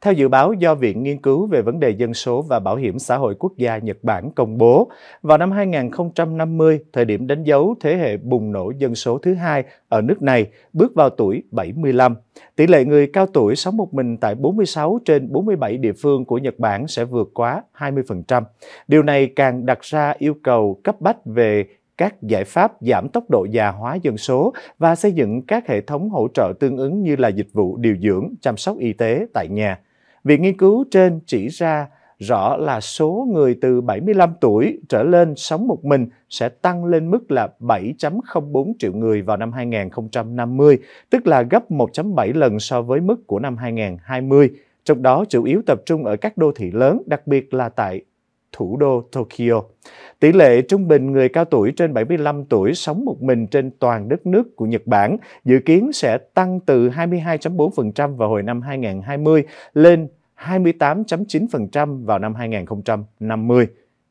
Theo dự báo do Viện Nghiên cứu về vấn đề dân số và bảo hiểm xã hội quốc gia Nhật Bản công bố, vào năm 2050, thời điểm đánh dấu thế hệ bùng nổ dân số thứ hai ở nước này, bước vào tuổi 75. Tỷ lệ người cao tuổi sống một mình tại 46 trên 47 địa phương của Nhật Bản sẽ vượt quá 20%. Điều này càng đặt ra yêu cầu cấp bách về các giải pháp giảm tốc độ già hóa dân số và xây dựng các hệ thống hỗ trợ tương ứng như là dịch vụ điều dưỡng, chăm sóc y tế tại nhà. Việc nghiên cứu trên chỉ ra rõ là số người từ 75 tuổi trở lên sống một mình sẽ tăng lên mức là 7.04 triệu người vào năm 2050, tức là gấp 1.7 lần so với mức của năm 2020. Trong đó chủ yếu tập trung ở các đô thị lớn, đặc biệt là tại thủ đô Tokyo. Tỷ lệ trung bình người cao tuổi trên 75 tuổi sống một mình trên toàn đất nước của Nhật Bản dự kiến sẽ tăng từ 22.4% vào hồi năm 2020 lên 28.9% vào năm 2050.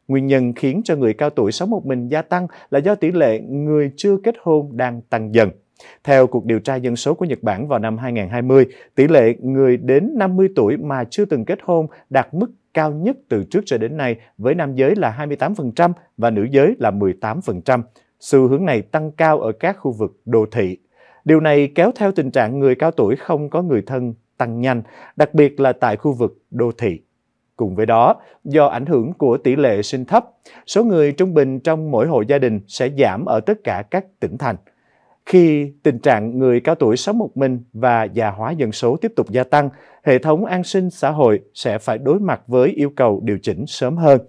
Nguyên nhân khiến cho người cao tuổi sống một mình gia tăng là do tỷ lệ người chưa kết hôn đang tăng dần. Theo cuộc điều tra dân số của Nhật Bản vào năm 2020, tỷ lệ người đến 50 tuổi mà chưa từng kết hôn đạt mức cao nhất từ trước cho đến nay với nam giới là 28% và nữ giới là 18%. Xu hướng này tăng cao ở các khu vực đô thị. Điều này kéo theo tình trạng người cao tuổi không có người thân tăng nhanh, đặc biệt là tại khu vực đô thị. Cùng với đó, do ảnh hưởng của tỷ lệ sinh thấp, số người trung bình trong mỗi hộ gia đình sẽ giảm ở tất cả các tỉnh thành. Khi tình trạng người cao tuổi sống một mình và già hóa dân số tiếp tục gia tăng, hệ thống an sinh xã hội sẽ phải đối mặt với yêu cầu điều chỉnh sớm hơn.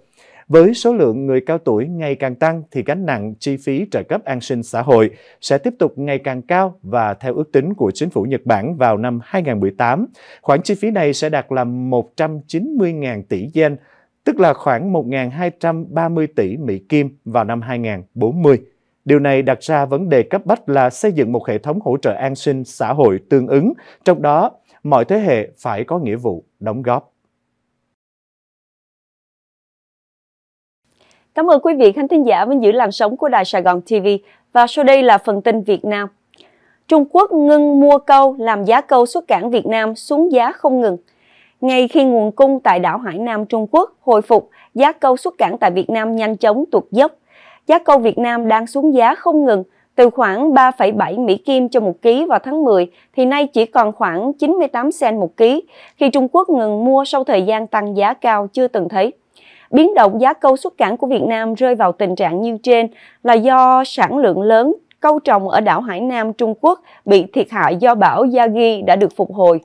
Với số lượng người cao tuổi ngày càng tăng thì gánh nặng chi phí trợ cấp an sinh xã hội sẽ tiếp tục ngày càng cao và theo ước tính của chính phủ Nhật Bản vào năm 2018, khoản chi phí này sẽ đạt là 190.000 tỷ yen, tức là khoảng 1.230 tỷ Mỹ Kim vào năm 2040. Điều này đặt ra vấn đề cấp bách là xây dựng một hệ thống hỗ trợ an sinh xã hội tương ứng, trong đó mọi thế hệ phải có nghĩa vụ đóng góp. Cảm ơn quý vị khán thính giả vẫn giữ làn sóng của Đài Sài Gòn TV và sau đây là phần tin Việt Nam. Trung Quốc ngưng mua câu làm giá câu xuất cảng Việt Nam xuống giá không ngừng. Ngay khi nguồn cung tại đảo Hải Nam Trung Quốc hồi phục, giá câu xuất cảng tại Việt Nam nhanh chóng tụt dốc giá câu Việt Nam đang xuống giá không ngừng, từ khoảng 3,7 Mỹ Kim cho một ký vào tháng 10 thì nay chỉ còn khoảng 98 sen một ký khi Trung Quốc ngừng mua sau thời gian tăng giá cao chưa từng thấy. Biến động giá câu xuất cảng của Việt Nam rơi vào tình trạng như trên là do sản lượng lớn câu trồng ở đảo Hải Nam Trung Quốc bị thiệt hại do bão Yagi đã được phục hồi.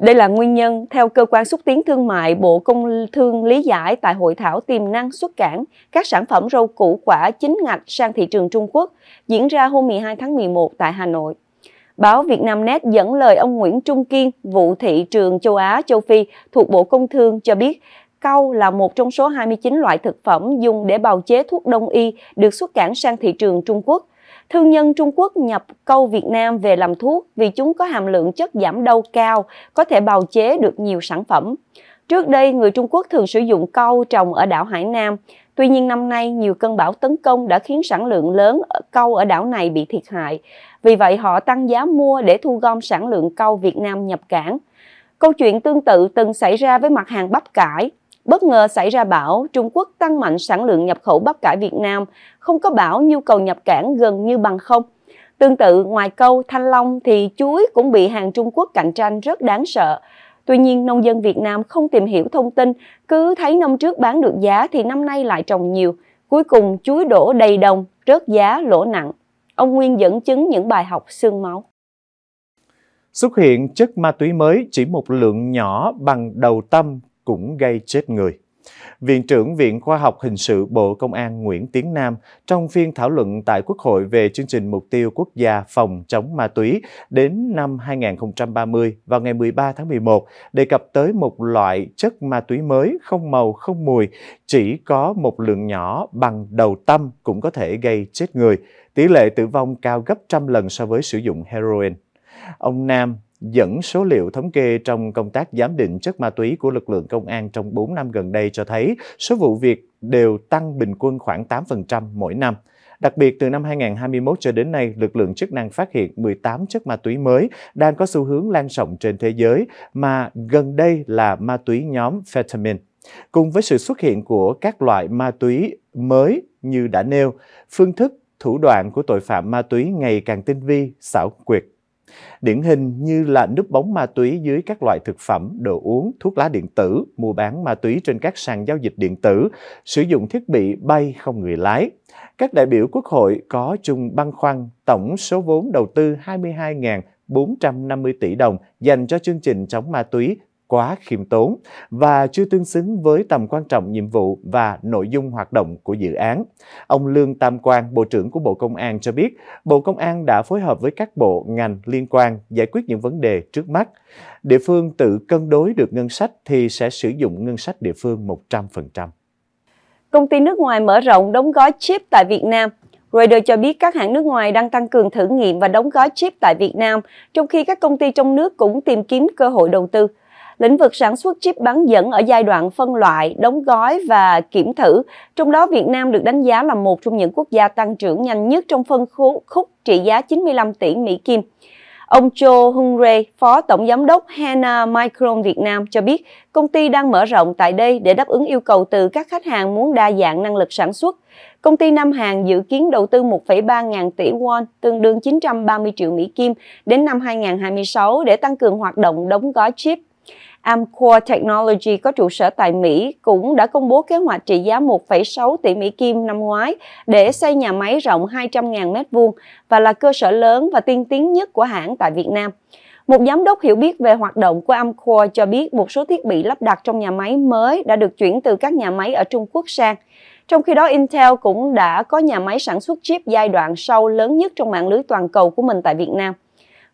Đây là nguyên nhân theo cơ quan xúc tiến thương mại Bộ Công Thương lý giải tại hội thảo tiềm năng xuất cảng các sản phẩm rau củ quả chính ngạch sang thị trường Trung Quốc diễn ra hôm 12 tháng 11 tại Hà Nội. Báo Vietnamnet dẫn lời ông Nguyễn Trung Kiên, vụ thị trường châu Á, châu Phi thuộc Bộ Công Thương cho biết, cau là một trong số 29 loại thực phẩm dùng để bào chế thuốc đông y được xuất cảng sang thị trường Trung Quốc – Thương nhân Trung Quốc nhập câu Việt Nam về làm thuốc vì chúng có hàm lượng chất giảm đau cao, có thể bào chế được nhiều sản phẩm. Trước đây, người Trung Quốc thường sử dụng câu trồng ở đảo Hải Nam. Tuy nhiên năm nay, nhiều cơn bão tấn công đã khiến sản lượng lớn ở câu ở đảo này bị thiệt hại. Vì vậy, họ tăng giá mua để thu gom sản lượng câu Việt Nam nhập cảng. Câu chuyện tương tự từng xảy ra với mặt hàng bắp cải, Bất ngờ xảy ra bão, Trung Quốc tăng mạnh sản lượng nhập khẩu bắp cải Việt Nam, không có bão nhu cầu nhập cảng gần như bằng không. Tương tự ngoài câu thanh long thì chuối cũng bị hàng Trung Quốc cạnh tranh rất đáng sợ. Tuy nhiên nông dân Việt Nam không tìm hiểu thông tin, cứ thấy năm trước bán được giá thì năm nay lại trồng nhiều. Cuối cùng chuối đổ đầy đồng, rớt giá lỗ nặng. Ông Nguyên dẫn chứng những bài học xương máu. Xuất hiện chất ma túy mới chỉ một lượng nhỏ bằng đầu tâm cũng gây chết người. Viện trưởng Viện Khoa học Hình sự Bộ Công an Nguyễn Tiến Nam trong phiên thảo luận tại Quốc hội về chương trình mục tiêu quốc gia phòng chống ma túy đến năm 2030 vào ngày 13 tháng 11 đề cập tới một loại chất ma túy mới không màu không mùi chỉ có một lượng nhỏ bằng đầu tâm cũng có thể gây chết người, tỷ lệ tử vong cao gấp trăm lần so với sử dụng heroin. Ông Nam dẫn số liệu thống kê trong công tác giám định chất ma túy của lực lượng công an trong 4 năm gần đây cho thấy số vụ việc đều tăng bình quân khoảng 8% mỗi năm. Đặc biệt, từ năm 2021 cho đến nay, lực lượng chức năng phát hiện 18 chất ma túy mới đang có xu hướng lan rộng trên thế giới, mà gần đây là ma túy nhóm phetamine. Cùng với sự xuất hiện của các loại ma túy mới như đã nêu, phương thức, thủ đoạn của tội phạm ma túy ngày càng tinh vi, xảo quyệt Điển hình như là núp bóng ma túy dưới các loại thực phẩm, đồ uống, thuốc lá điện tử, mua bán ma túy trên các sàn giao dịch điện tử, sử dụng thiết bị bay không người lái. Các đại biểu quốc hội có chung băn khoăn tổng số vốn đầu tư 22.450 tỷ đồng dành cho chương trình chống ma túy quá khiêm tốn và chưa tương xứng với tầm quan trọng nhiệm vụ và nội dung hoạt động của dự án. Ông Lương Tam Quang, Bộ trưởng của Bộ Công an cho biết, Bộ Công an đã phối hợp với các bộ ngành liên quan giải quyết những vấn đề trước mắt. Địa phương tự cân đối được ngân sách thì sẽ sử dụng ngân sách địa phương 100%. Công ty nước ngoài mở rộng đóng gói chip tại Việt Nam Reuters cho biết các hãng nước ngoài đang tăng cường thử nghiệm và đóng gói chip tại Việt Nam, trong khi các công ty trong nước cũng tìm kiếm cơ hội đầu tư lĩnh vực sản xuất chip bán dẫn ở giai đoạn phân loại, đóng gói và kiểm thử. Trong đó, Việt Nam được đánh giá là một trong những quốc gia tăng trưởng nhanh nhất trong phân khúc trị giá 95 tỷ Mỹ Kim. Ông Cho Hung Re, Phó Tổng Giám đốc Hana Micron Việt Nam cho biết công ty đang mở rộng tại đây để đáp ứng yêu cầu từ các khách hàng muốn đa dạng năng lực sản xuất. Công ty Nam Hàn dự kiến đầu tư 1,3 ngàn tỷ won, tương đương 930 triệu Mỹ Kim, đến năm 2026 để tăng cường hoạt động đóng gói chip Amcor Technology có trụ sở tại Mỹ cũng đã công bố kế hoạch trị giá 1,6 tỷ Mỹ Kim năm ngoái để xây nhà máy rộng 200.000 m2 và là cơ sở lớn và tiên tiến nhất của hãng tại Việt Nam. Một giám đốc hiểu biết về hoạt động của Amcor cho biết một số thiết bị lắp đặt trong nhà máy mới đã được chuyển từ các nhà máy ở Trung Quốc sang. Trong khi đó, Intel cũng đã có nhà máy sản xuất chip giai đoạn sau lớn nhất trong mạng lưới toàn cầu của mình tại Việt Nam.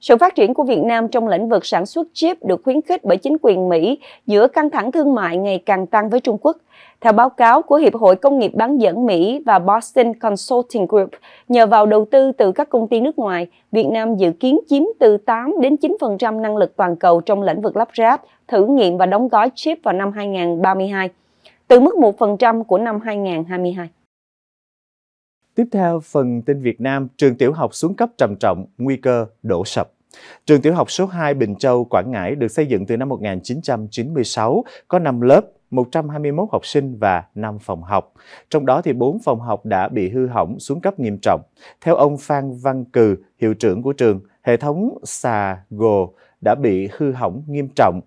Sự phát triển của Việt Nam trong lĩnh vực sản xuất chip được khuyến khích bởi chính quyền Mỹ giữa căng thẳng thương mại ngày càng tăng với Trung Quốc. Theo báo cáo của Hiệp hội Công nghiệp bán dẫn Mỹ và Boston Consulting Group, nhờ vào đầu tư từ các công ty nước ngoài, Việt Nam dự kiến chiếm từ 8 đến 9% năng lực toàn cầu trong lĩnh vực lắp ráp, thử nghiệm và đóng gói chip vào năm 2032, từ mức 1% của năm 2022. Tiếp theo, phần tin Việt Nam, trường tiểu học xuống cấp trầm trọng, nguy cơ đổ sập. Trường tiểu học số 2 Bình Châu, Quảng Ngãi được xây dựng từ năm 1996, có 5 lớp, 121 học sinh và 5 phòng học. Trong đó thì 4 phòng học đã bị hư hỏng xuống cấp nghiêm trọng. Theo ông Phan Văn Cừ, hiệu trưởng của trường, hệ thống xà gồ đã bị hư hỏng nghiêm trọng.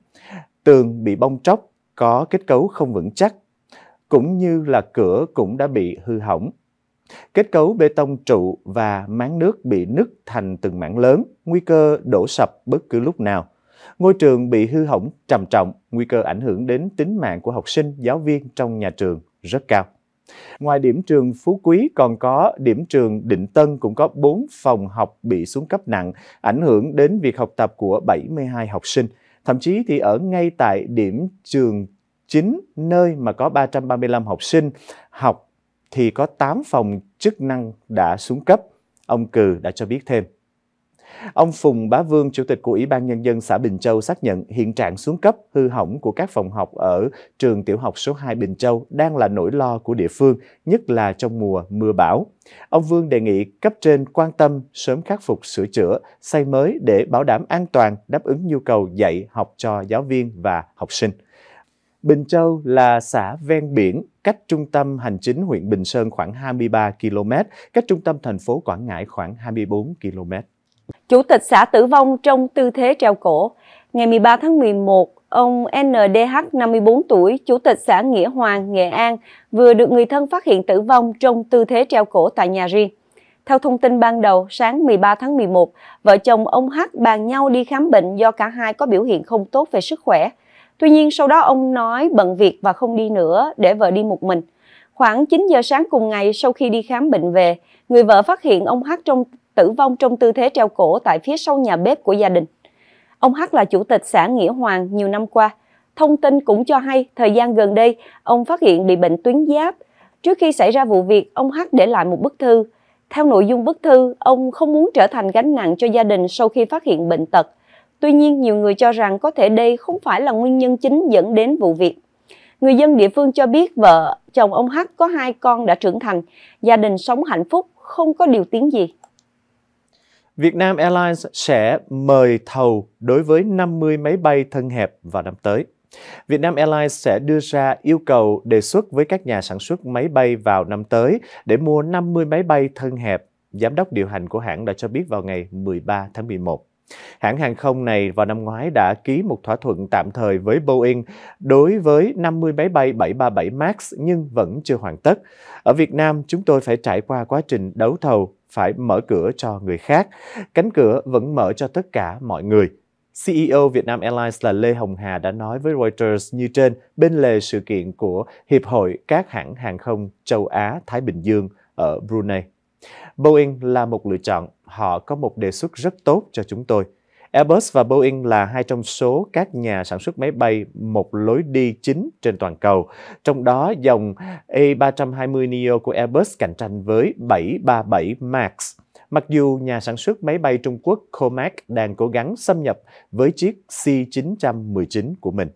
Tường bị bong tróc, có kết cấu không vững chắc, cũng như là cửa cũng đã bị hư hỏng. Kết cấu bê tông trụ và máng nước bị nứt thành từng mảng lớn, nguy cơ đổ sập bất cứ lúc nào. Ngôi trường bị hư hỏng trầm trọng, nguy cơ ảnh hưởng đến tính mạng của học sinh, giáo viên trong nhà trường rất cao. Ngoài điểm trường Phú Quý còn có điểm trường Định Tân cũng có 4 phòng học bị xuống cấp nặng, ảnh hưởng đến việc học tập của 72 học sinh. Thậm chí thì ở ngay tại điểm trường chính nơi mà có 335 học sinh học thì có 8 phòng chức năng đã xuống cấp, ông Cừ đã cho biết thêm. Ông Phùng Bá Vương, Chủ tịch của Ủy ban Nhân dân xã Bình Châu xác nhận hiện trạng xuống cấp, hư hỏng của các phòng học ở trường tiểu học số 2 Bình Châu đang là nỗi lo của địa phương, nhất là trong mùa mưa bão. Ông Vương đề nghị cấp trên quan tâm sớm khắc phục sửa chữa, xây mới để bảo đảm an toàn, đáp ứng nhu cầu dạy học cho giáo viên và học sinh. Bình Châu là xã ven biển, cách trung tâm hành chính huyện Bình Sơn khoảng 23 km, cách trung tâm thành phố Quảng Ngãi khoảng 24 km. Chủ tịch xã tử vong trong tư thế treo cổ. Ngày 13 tháng 11, ông NDH 54 tuổi, chủ tịch xã Nghĩa Hoàng, Nghệ An, vừa được người thân phát hiện tử vong trong tư thế treo cổ tại nhà riêng. Theo thông tin ban đầu, sáng 13 tháng 11, vợ chồng ông H bàn nhau đi khám bệnh do cả hai có biểu hiện không tốt về sức khỏe – Tuy nhiên sau đó ông nói bận việc và không đi nữa để vợ đi một mình. Khoảng 9 giờ sáng cùng ngày sau khi đi khám bệnh về, người vợ phát hiện ông Hát trong tử vong trong tư thế treo cổ tại phía sau nhà bếp của gia đình. Ông Hát là chủ tịch xã Nghĩa Hoàng nhiều năm qua. Thông tin cũng cho hay thời gian gần đây ông phát hiện bị bệnh tuyến giáp. Trước khi xảy ra vụ việc, ông Hát để lại một bức thư. Theo nội dung bức thư, ông không muốn trở thành gánh nặng cho gia đình sau khi phát hiện bệnh tật – Tuy nhiên, nhiều người cho rằng có thể đây không phải là nguyên nhân chính dẫn đến vụ việc. Người dân địa phương cho biết vợ chồng ông H có hai con đã trưởng thành, gia đình sống hạnh phúc, không có điều tiếng gì. Vietnam Airlines sẽ mời thầu đối với 50 máy bay thân hẹp vào năm tới. Vietnam Airlines sẽ đưa ra yêu cầu đề xuất với các nhà sản xuất máy bay vào năm tới để mua 50 máy bay thân hẹp, giám đốc điều hành của hãng đã cho biết vào ngày 13 tháng 11. Hãng hàng không này vào năm ngoái đã ký một thỏa thuận tạm thời với Boeing đối với 50 máy bay 737 MAX nhưng vẫn chưa hoàn tất. Ở Việt Nam, chúng tôi phải trải qua quá trình đấu thầu, phải mở cửa cho người khác. Cánh cửa vẫn mở cho tất cả mọi người. CEO Vietnam Airlines là Lê Hồng Hà đã nói với Reuters như trên bên lề sự kiện của Hiệp hội các hãng hàng không châu Á-Thái Bình Dương ở Brunei. Boeing là một lựa chọn, họ có một đề xuất rất tốt cho chúng tôi. Airbus và Boeing là hai trong số các nhà sản xuất máy bay một lối đi chính trên toàn cầu, trong đó dòng A320neo của Airbus cạnh tranh với 737 MAX. Mặc dù nhà sản xuất máy bay Trung Quốc Comac đang cố gắng xâm nhập với chiếc C919 của mình.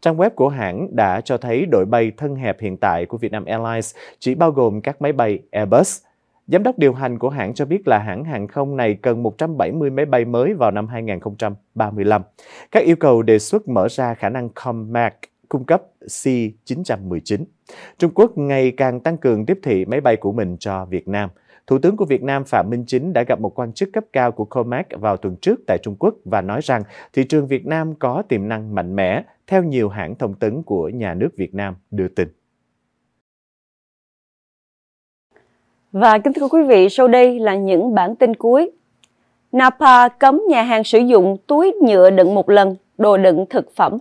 Trang web của hãng đã cho thấy đội bay thân hẹp hiện tại của Vietnam Airlines chỉ bao gồm các máy bay Airbus, Giám đốc điều hành của hãng cho biết là hãng hàng không này cần 170 máy bay mới vào năm 2035. Các yêu cầu đề xuất mở ra khả năng COMAC cung cấp C-919. Trung Quốc ngày càng tăng cường tiếp thị máy bay của mình cho Việt Nam. Thủ tướng của Việt Nam Phạm Minh Chính đã gặp một quan chức cấp cao của COMAC vào tuần trước tại Trung Quốc và nói rằng thị trường Việt Nam có tiềm năng mạnh mẽ, theo nhiều hãng thông tấn của nhà nước Việt Nam đưa tin. Và kính thưa quý vị, sau đây là những bản tin cuối. Napa cấm nhà hàng sử dụng túi nhựa đựng một lần, đồ đựng thực phẩm.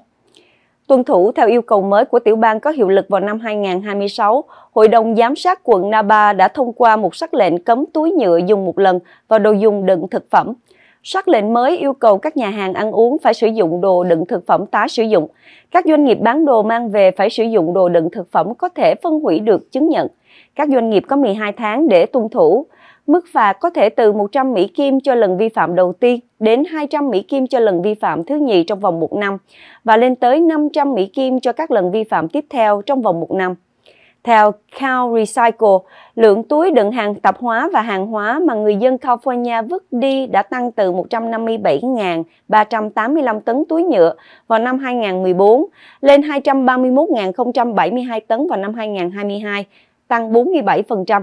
Tuân thủ theo yêu cầu mới của tiểu bang có hiệu lực vào năm 2026, Hội đồng Giám sát quận Napa đã thông qua một sắc lệnh cấm túi nhựa dùng một lần và đồ dùng đựng thực phẩm. Sắc lệnh mới yêu cầu các nhà hàng ăn uống phải sử dụng đồ đựng thực phẩm tái sử dụng. Các doanh nghiệp bán đồ mang về phải sử dụng đồ đựng thực phẩm có thể phân hủy được chứng nhận. Các doanh nghiệp có 12 tháng để tuân thủ. Mức phạt có thể từ 100 Mỹ Kim cho lần vi phạm đầu tiên đến 200 Mỹ Kim cho lần vi phạm thứ nhì trong vòng một năm và lên tới 500 Mỹ Kim cho các lần vi phạm tiếp theo trong vòng một năm. Theo Cal Recycle, lượng túi đựng hàng tạp hóa và hàng hóa mà người dân California vứt đi đã tăng từ 157.385 tấn túi nhựa vào năm 2014 lên 231.072 tấn vào năm 2022, tăng 47%.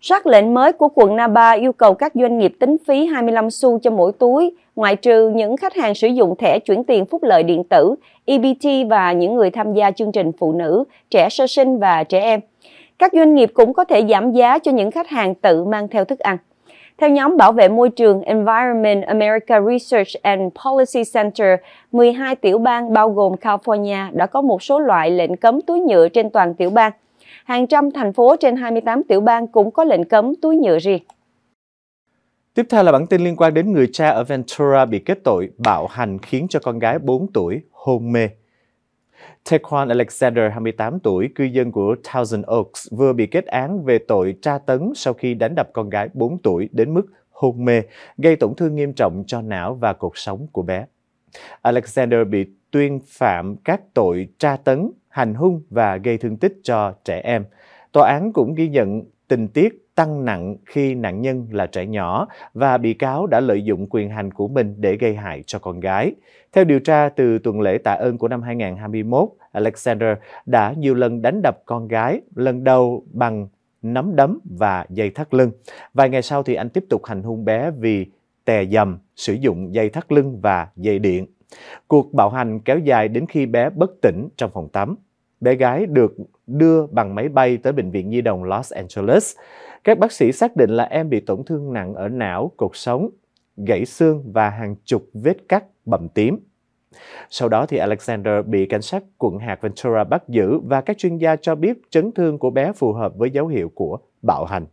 Sát lệnh mới của quận Napa yêu cầu các doanh nghiệp tính phí 25 xu cho mỗi túi, ngoại trừ những khách hàng sử dụng thẻ chuyển tiền phúc lợi điện tử, EBT và những người tham gia chương trình phụ nữ, trẻ sơ sinh và trẻ em. Các doanh nghiệp cũng có thể giảm giá cho những khách hàng tự mang theo thức ăn. Theo nhóm bảo vệ môi trường Environment America Research and Policy Center, 12 tiểu bang bao gồm California đã có một số loại lệnh cấm túi nhựa trên toàn tiểu bang hàng trăm thành phố trên 28 tiểu bang cũng có lệnh cấm túi nhựa riêng. Tiếp theo là bản tin liên quan đến người cha ở Ventura bị kết tội bạo hành khiến cho con gái 4 tuổi hôn mê. Taekwon Alexander, 28 tuổi, cư dân của Thousand Oaks, vừa bị kết án về tội tra tấn sau khi đánh đập con gái 4 tuổi đến mức hôn mê, gây tổn thương nghiêm trọng cho não và cuộc sống của bé. Alexander bị tuyên phạm các tội tra tấn, hành hung và gây thương tích cho trẻ em. Tòa án cũng ghi nhận tình tiết tăng nặng khi nạn nhân là trẻ nhỏ và bị cáo đã lợi dụng quyền hành của mình để gây hại cho con gái. Theo điều tra từ tuần lễ tạ ơn của năm 2021, Alexander đã nhiều lần đánh đập con gái, lần đầu bằng nắm đấm và dây thắt lưng. Vài ngày sau thì anh tiếp tục hành hung bé vì tè dầm, sử dụng dây thắt lưng và dây điện. Cuộc bạo hành kéo dài đến khi bé bất tỉnh trong phòng tắm. Bé gái được đưa bằng máy bay tới Bệnh viện Nhi đồng Los Angeles. Các bác sĩ xác định là em bị tổn thương nặng ở não, cột sống, gãy xương và hàng chục vết cắt bầm tím. Sau đó thì Alexander bị cảnh sát quận hạt Ventura bắt giữ và các chuyên gia cho biết chấn thương của bé phù hợp với dấu hiệu của bạo hành.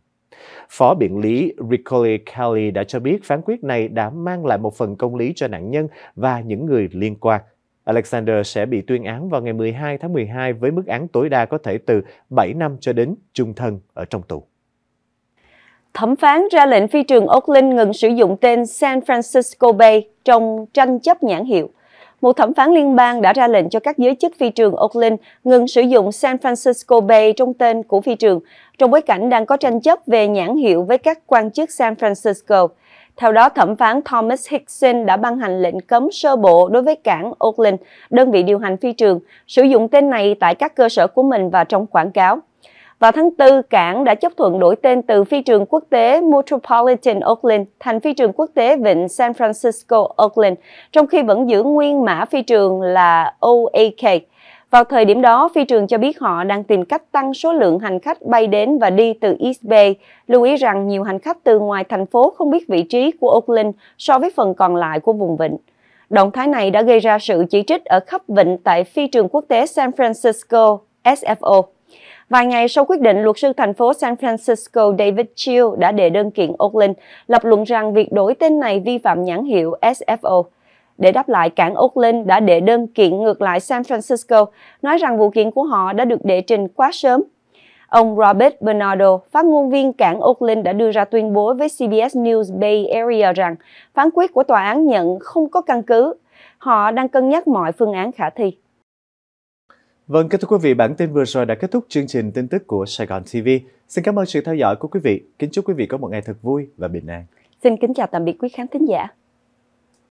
Phó biện lý Ricoli Kelly đã cho biết phán quyết này đã mang lại một phần công lý cho nạn nhân và những người liên quan. Alexander sẽ bị tuyên án vào ngày 12 tháng 12 với mức án tối đa có thể từ 7 năm cho đến trung thân ở trong tù. Thẩm phán ra lệnh phi trường Oakland ngừng sử dụng tên San Francisco Bay trong tranh chấp nhãn hiệu – một thẩm phán liên bang đã ra lệnh cho các giới chức phi trường Oakland ngừng sử dụng San Francisco Bay trong tên của phi trường, trong bối cảnh đang có tranh chấp về nhãn hiệu với các quan chức San Francisco. Theo đó, thẩm phán Thomas Hickson đã ban hành lệnh cấm sơ bộ đối với cảng Oakland, đơn vị điều hành phi trường, sử dụng tên này tại các cơ sở của mình và trong quảng cáo. Vào tháng 4, cảng đã chấp thuận đổi tên từ phi trường quốc tế Metropolitan Oakland thành phi trường quốc tế Vịnh San Francisco Oakland, trong khi vẫn giữ nguyên mã phi trường là OAK. Vào thời điểm đó, phi trường cho biết họ đang tìm cách tăng số lượng hành khách bay đến và đi từ East Bay, lưu ý rằng nhiều hành khách từ ngoài thành phố không biết vị trí của Oakland so với phần còn lại của vùng vịnh. Động thái này đã gây ra sự chỉ trích ở khắp vịnh tại phi trường quốc tế San Francisco, SFO. Vài ngày sau quyết định, luật sư thành phố San Francisco David Chiu đã đệ đơn kiện Oakland, lập luận rằng việc đổi tên này vi phạm nhãn hiệu SFO. Để đáp lại, cảng Oakland đã đệ đơn kiện ngược lại San Francisco, nói rằng vụ kiện của họ đã được đệ trình quá sớm. Ông Robert Bernardo, phát ngôn viên cảng Oakland đã đưa ra tuyên bố với CBS News Bay Area rằng phán quyết của tòa án nhận không có căn cứ. Họ đang cân nhắc mọi phương án khả thi. Vâng, kính thưa quý vị, bản tin vừa rồi đã kết thúc chương trình tin tức của Sài Gòn TV. Xin cảm ơn sự theo dõi của quý vị. Kính chúc quý vị có một ngày thật vui và bình an. Xin kính chào tạm biệt quý khán thính giả.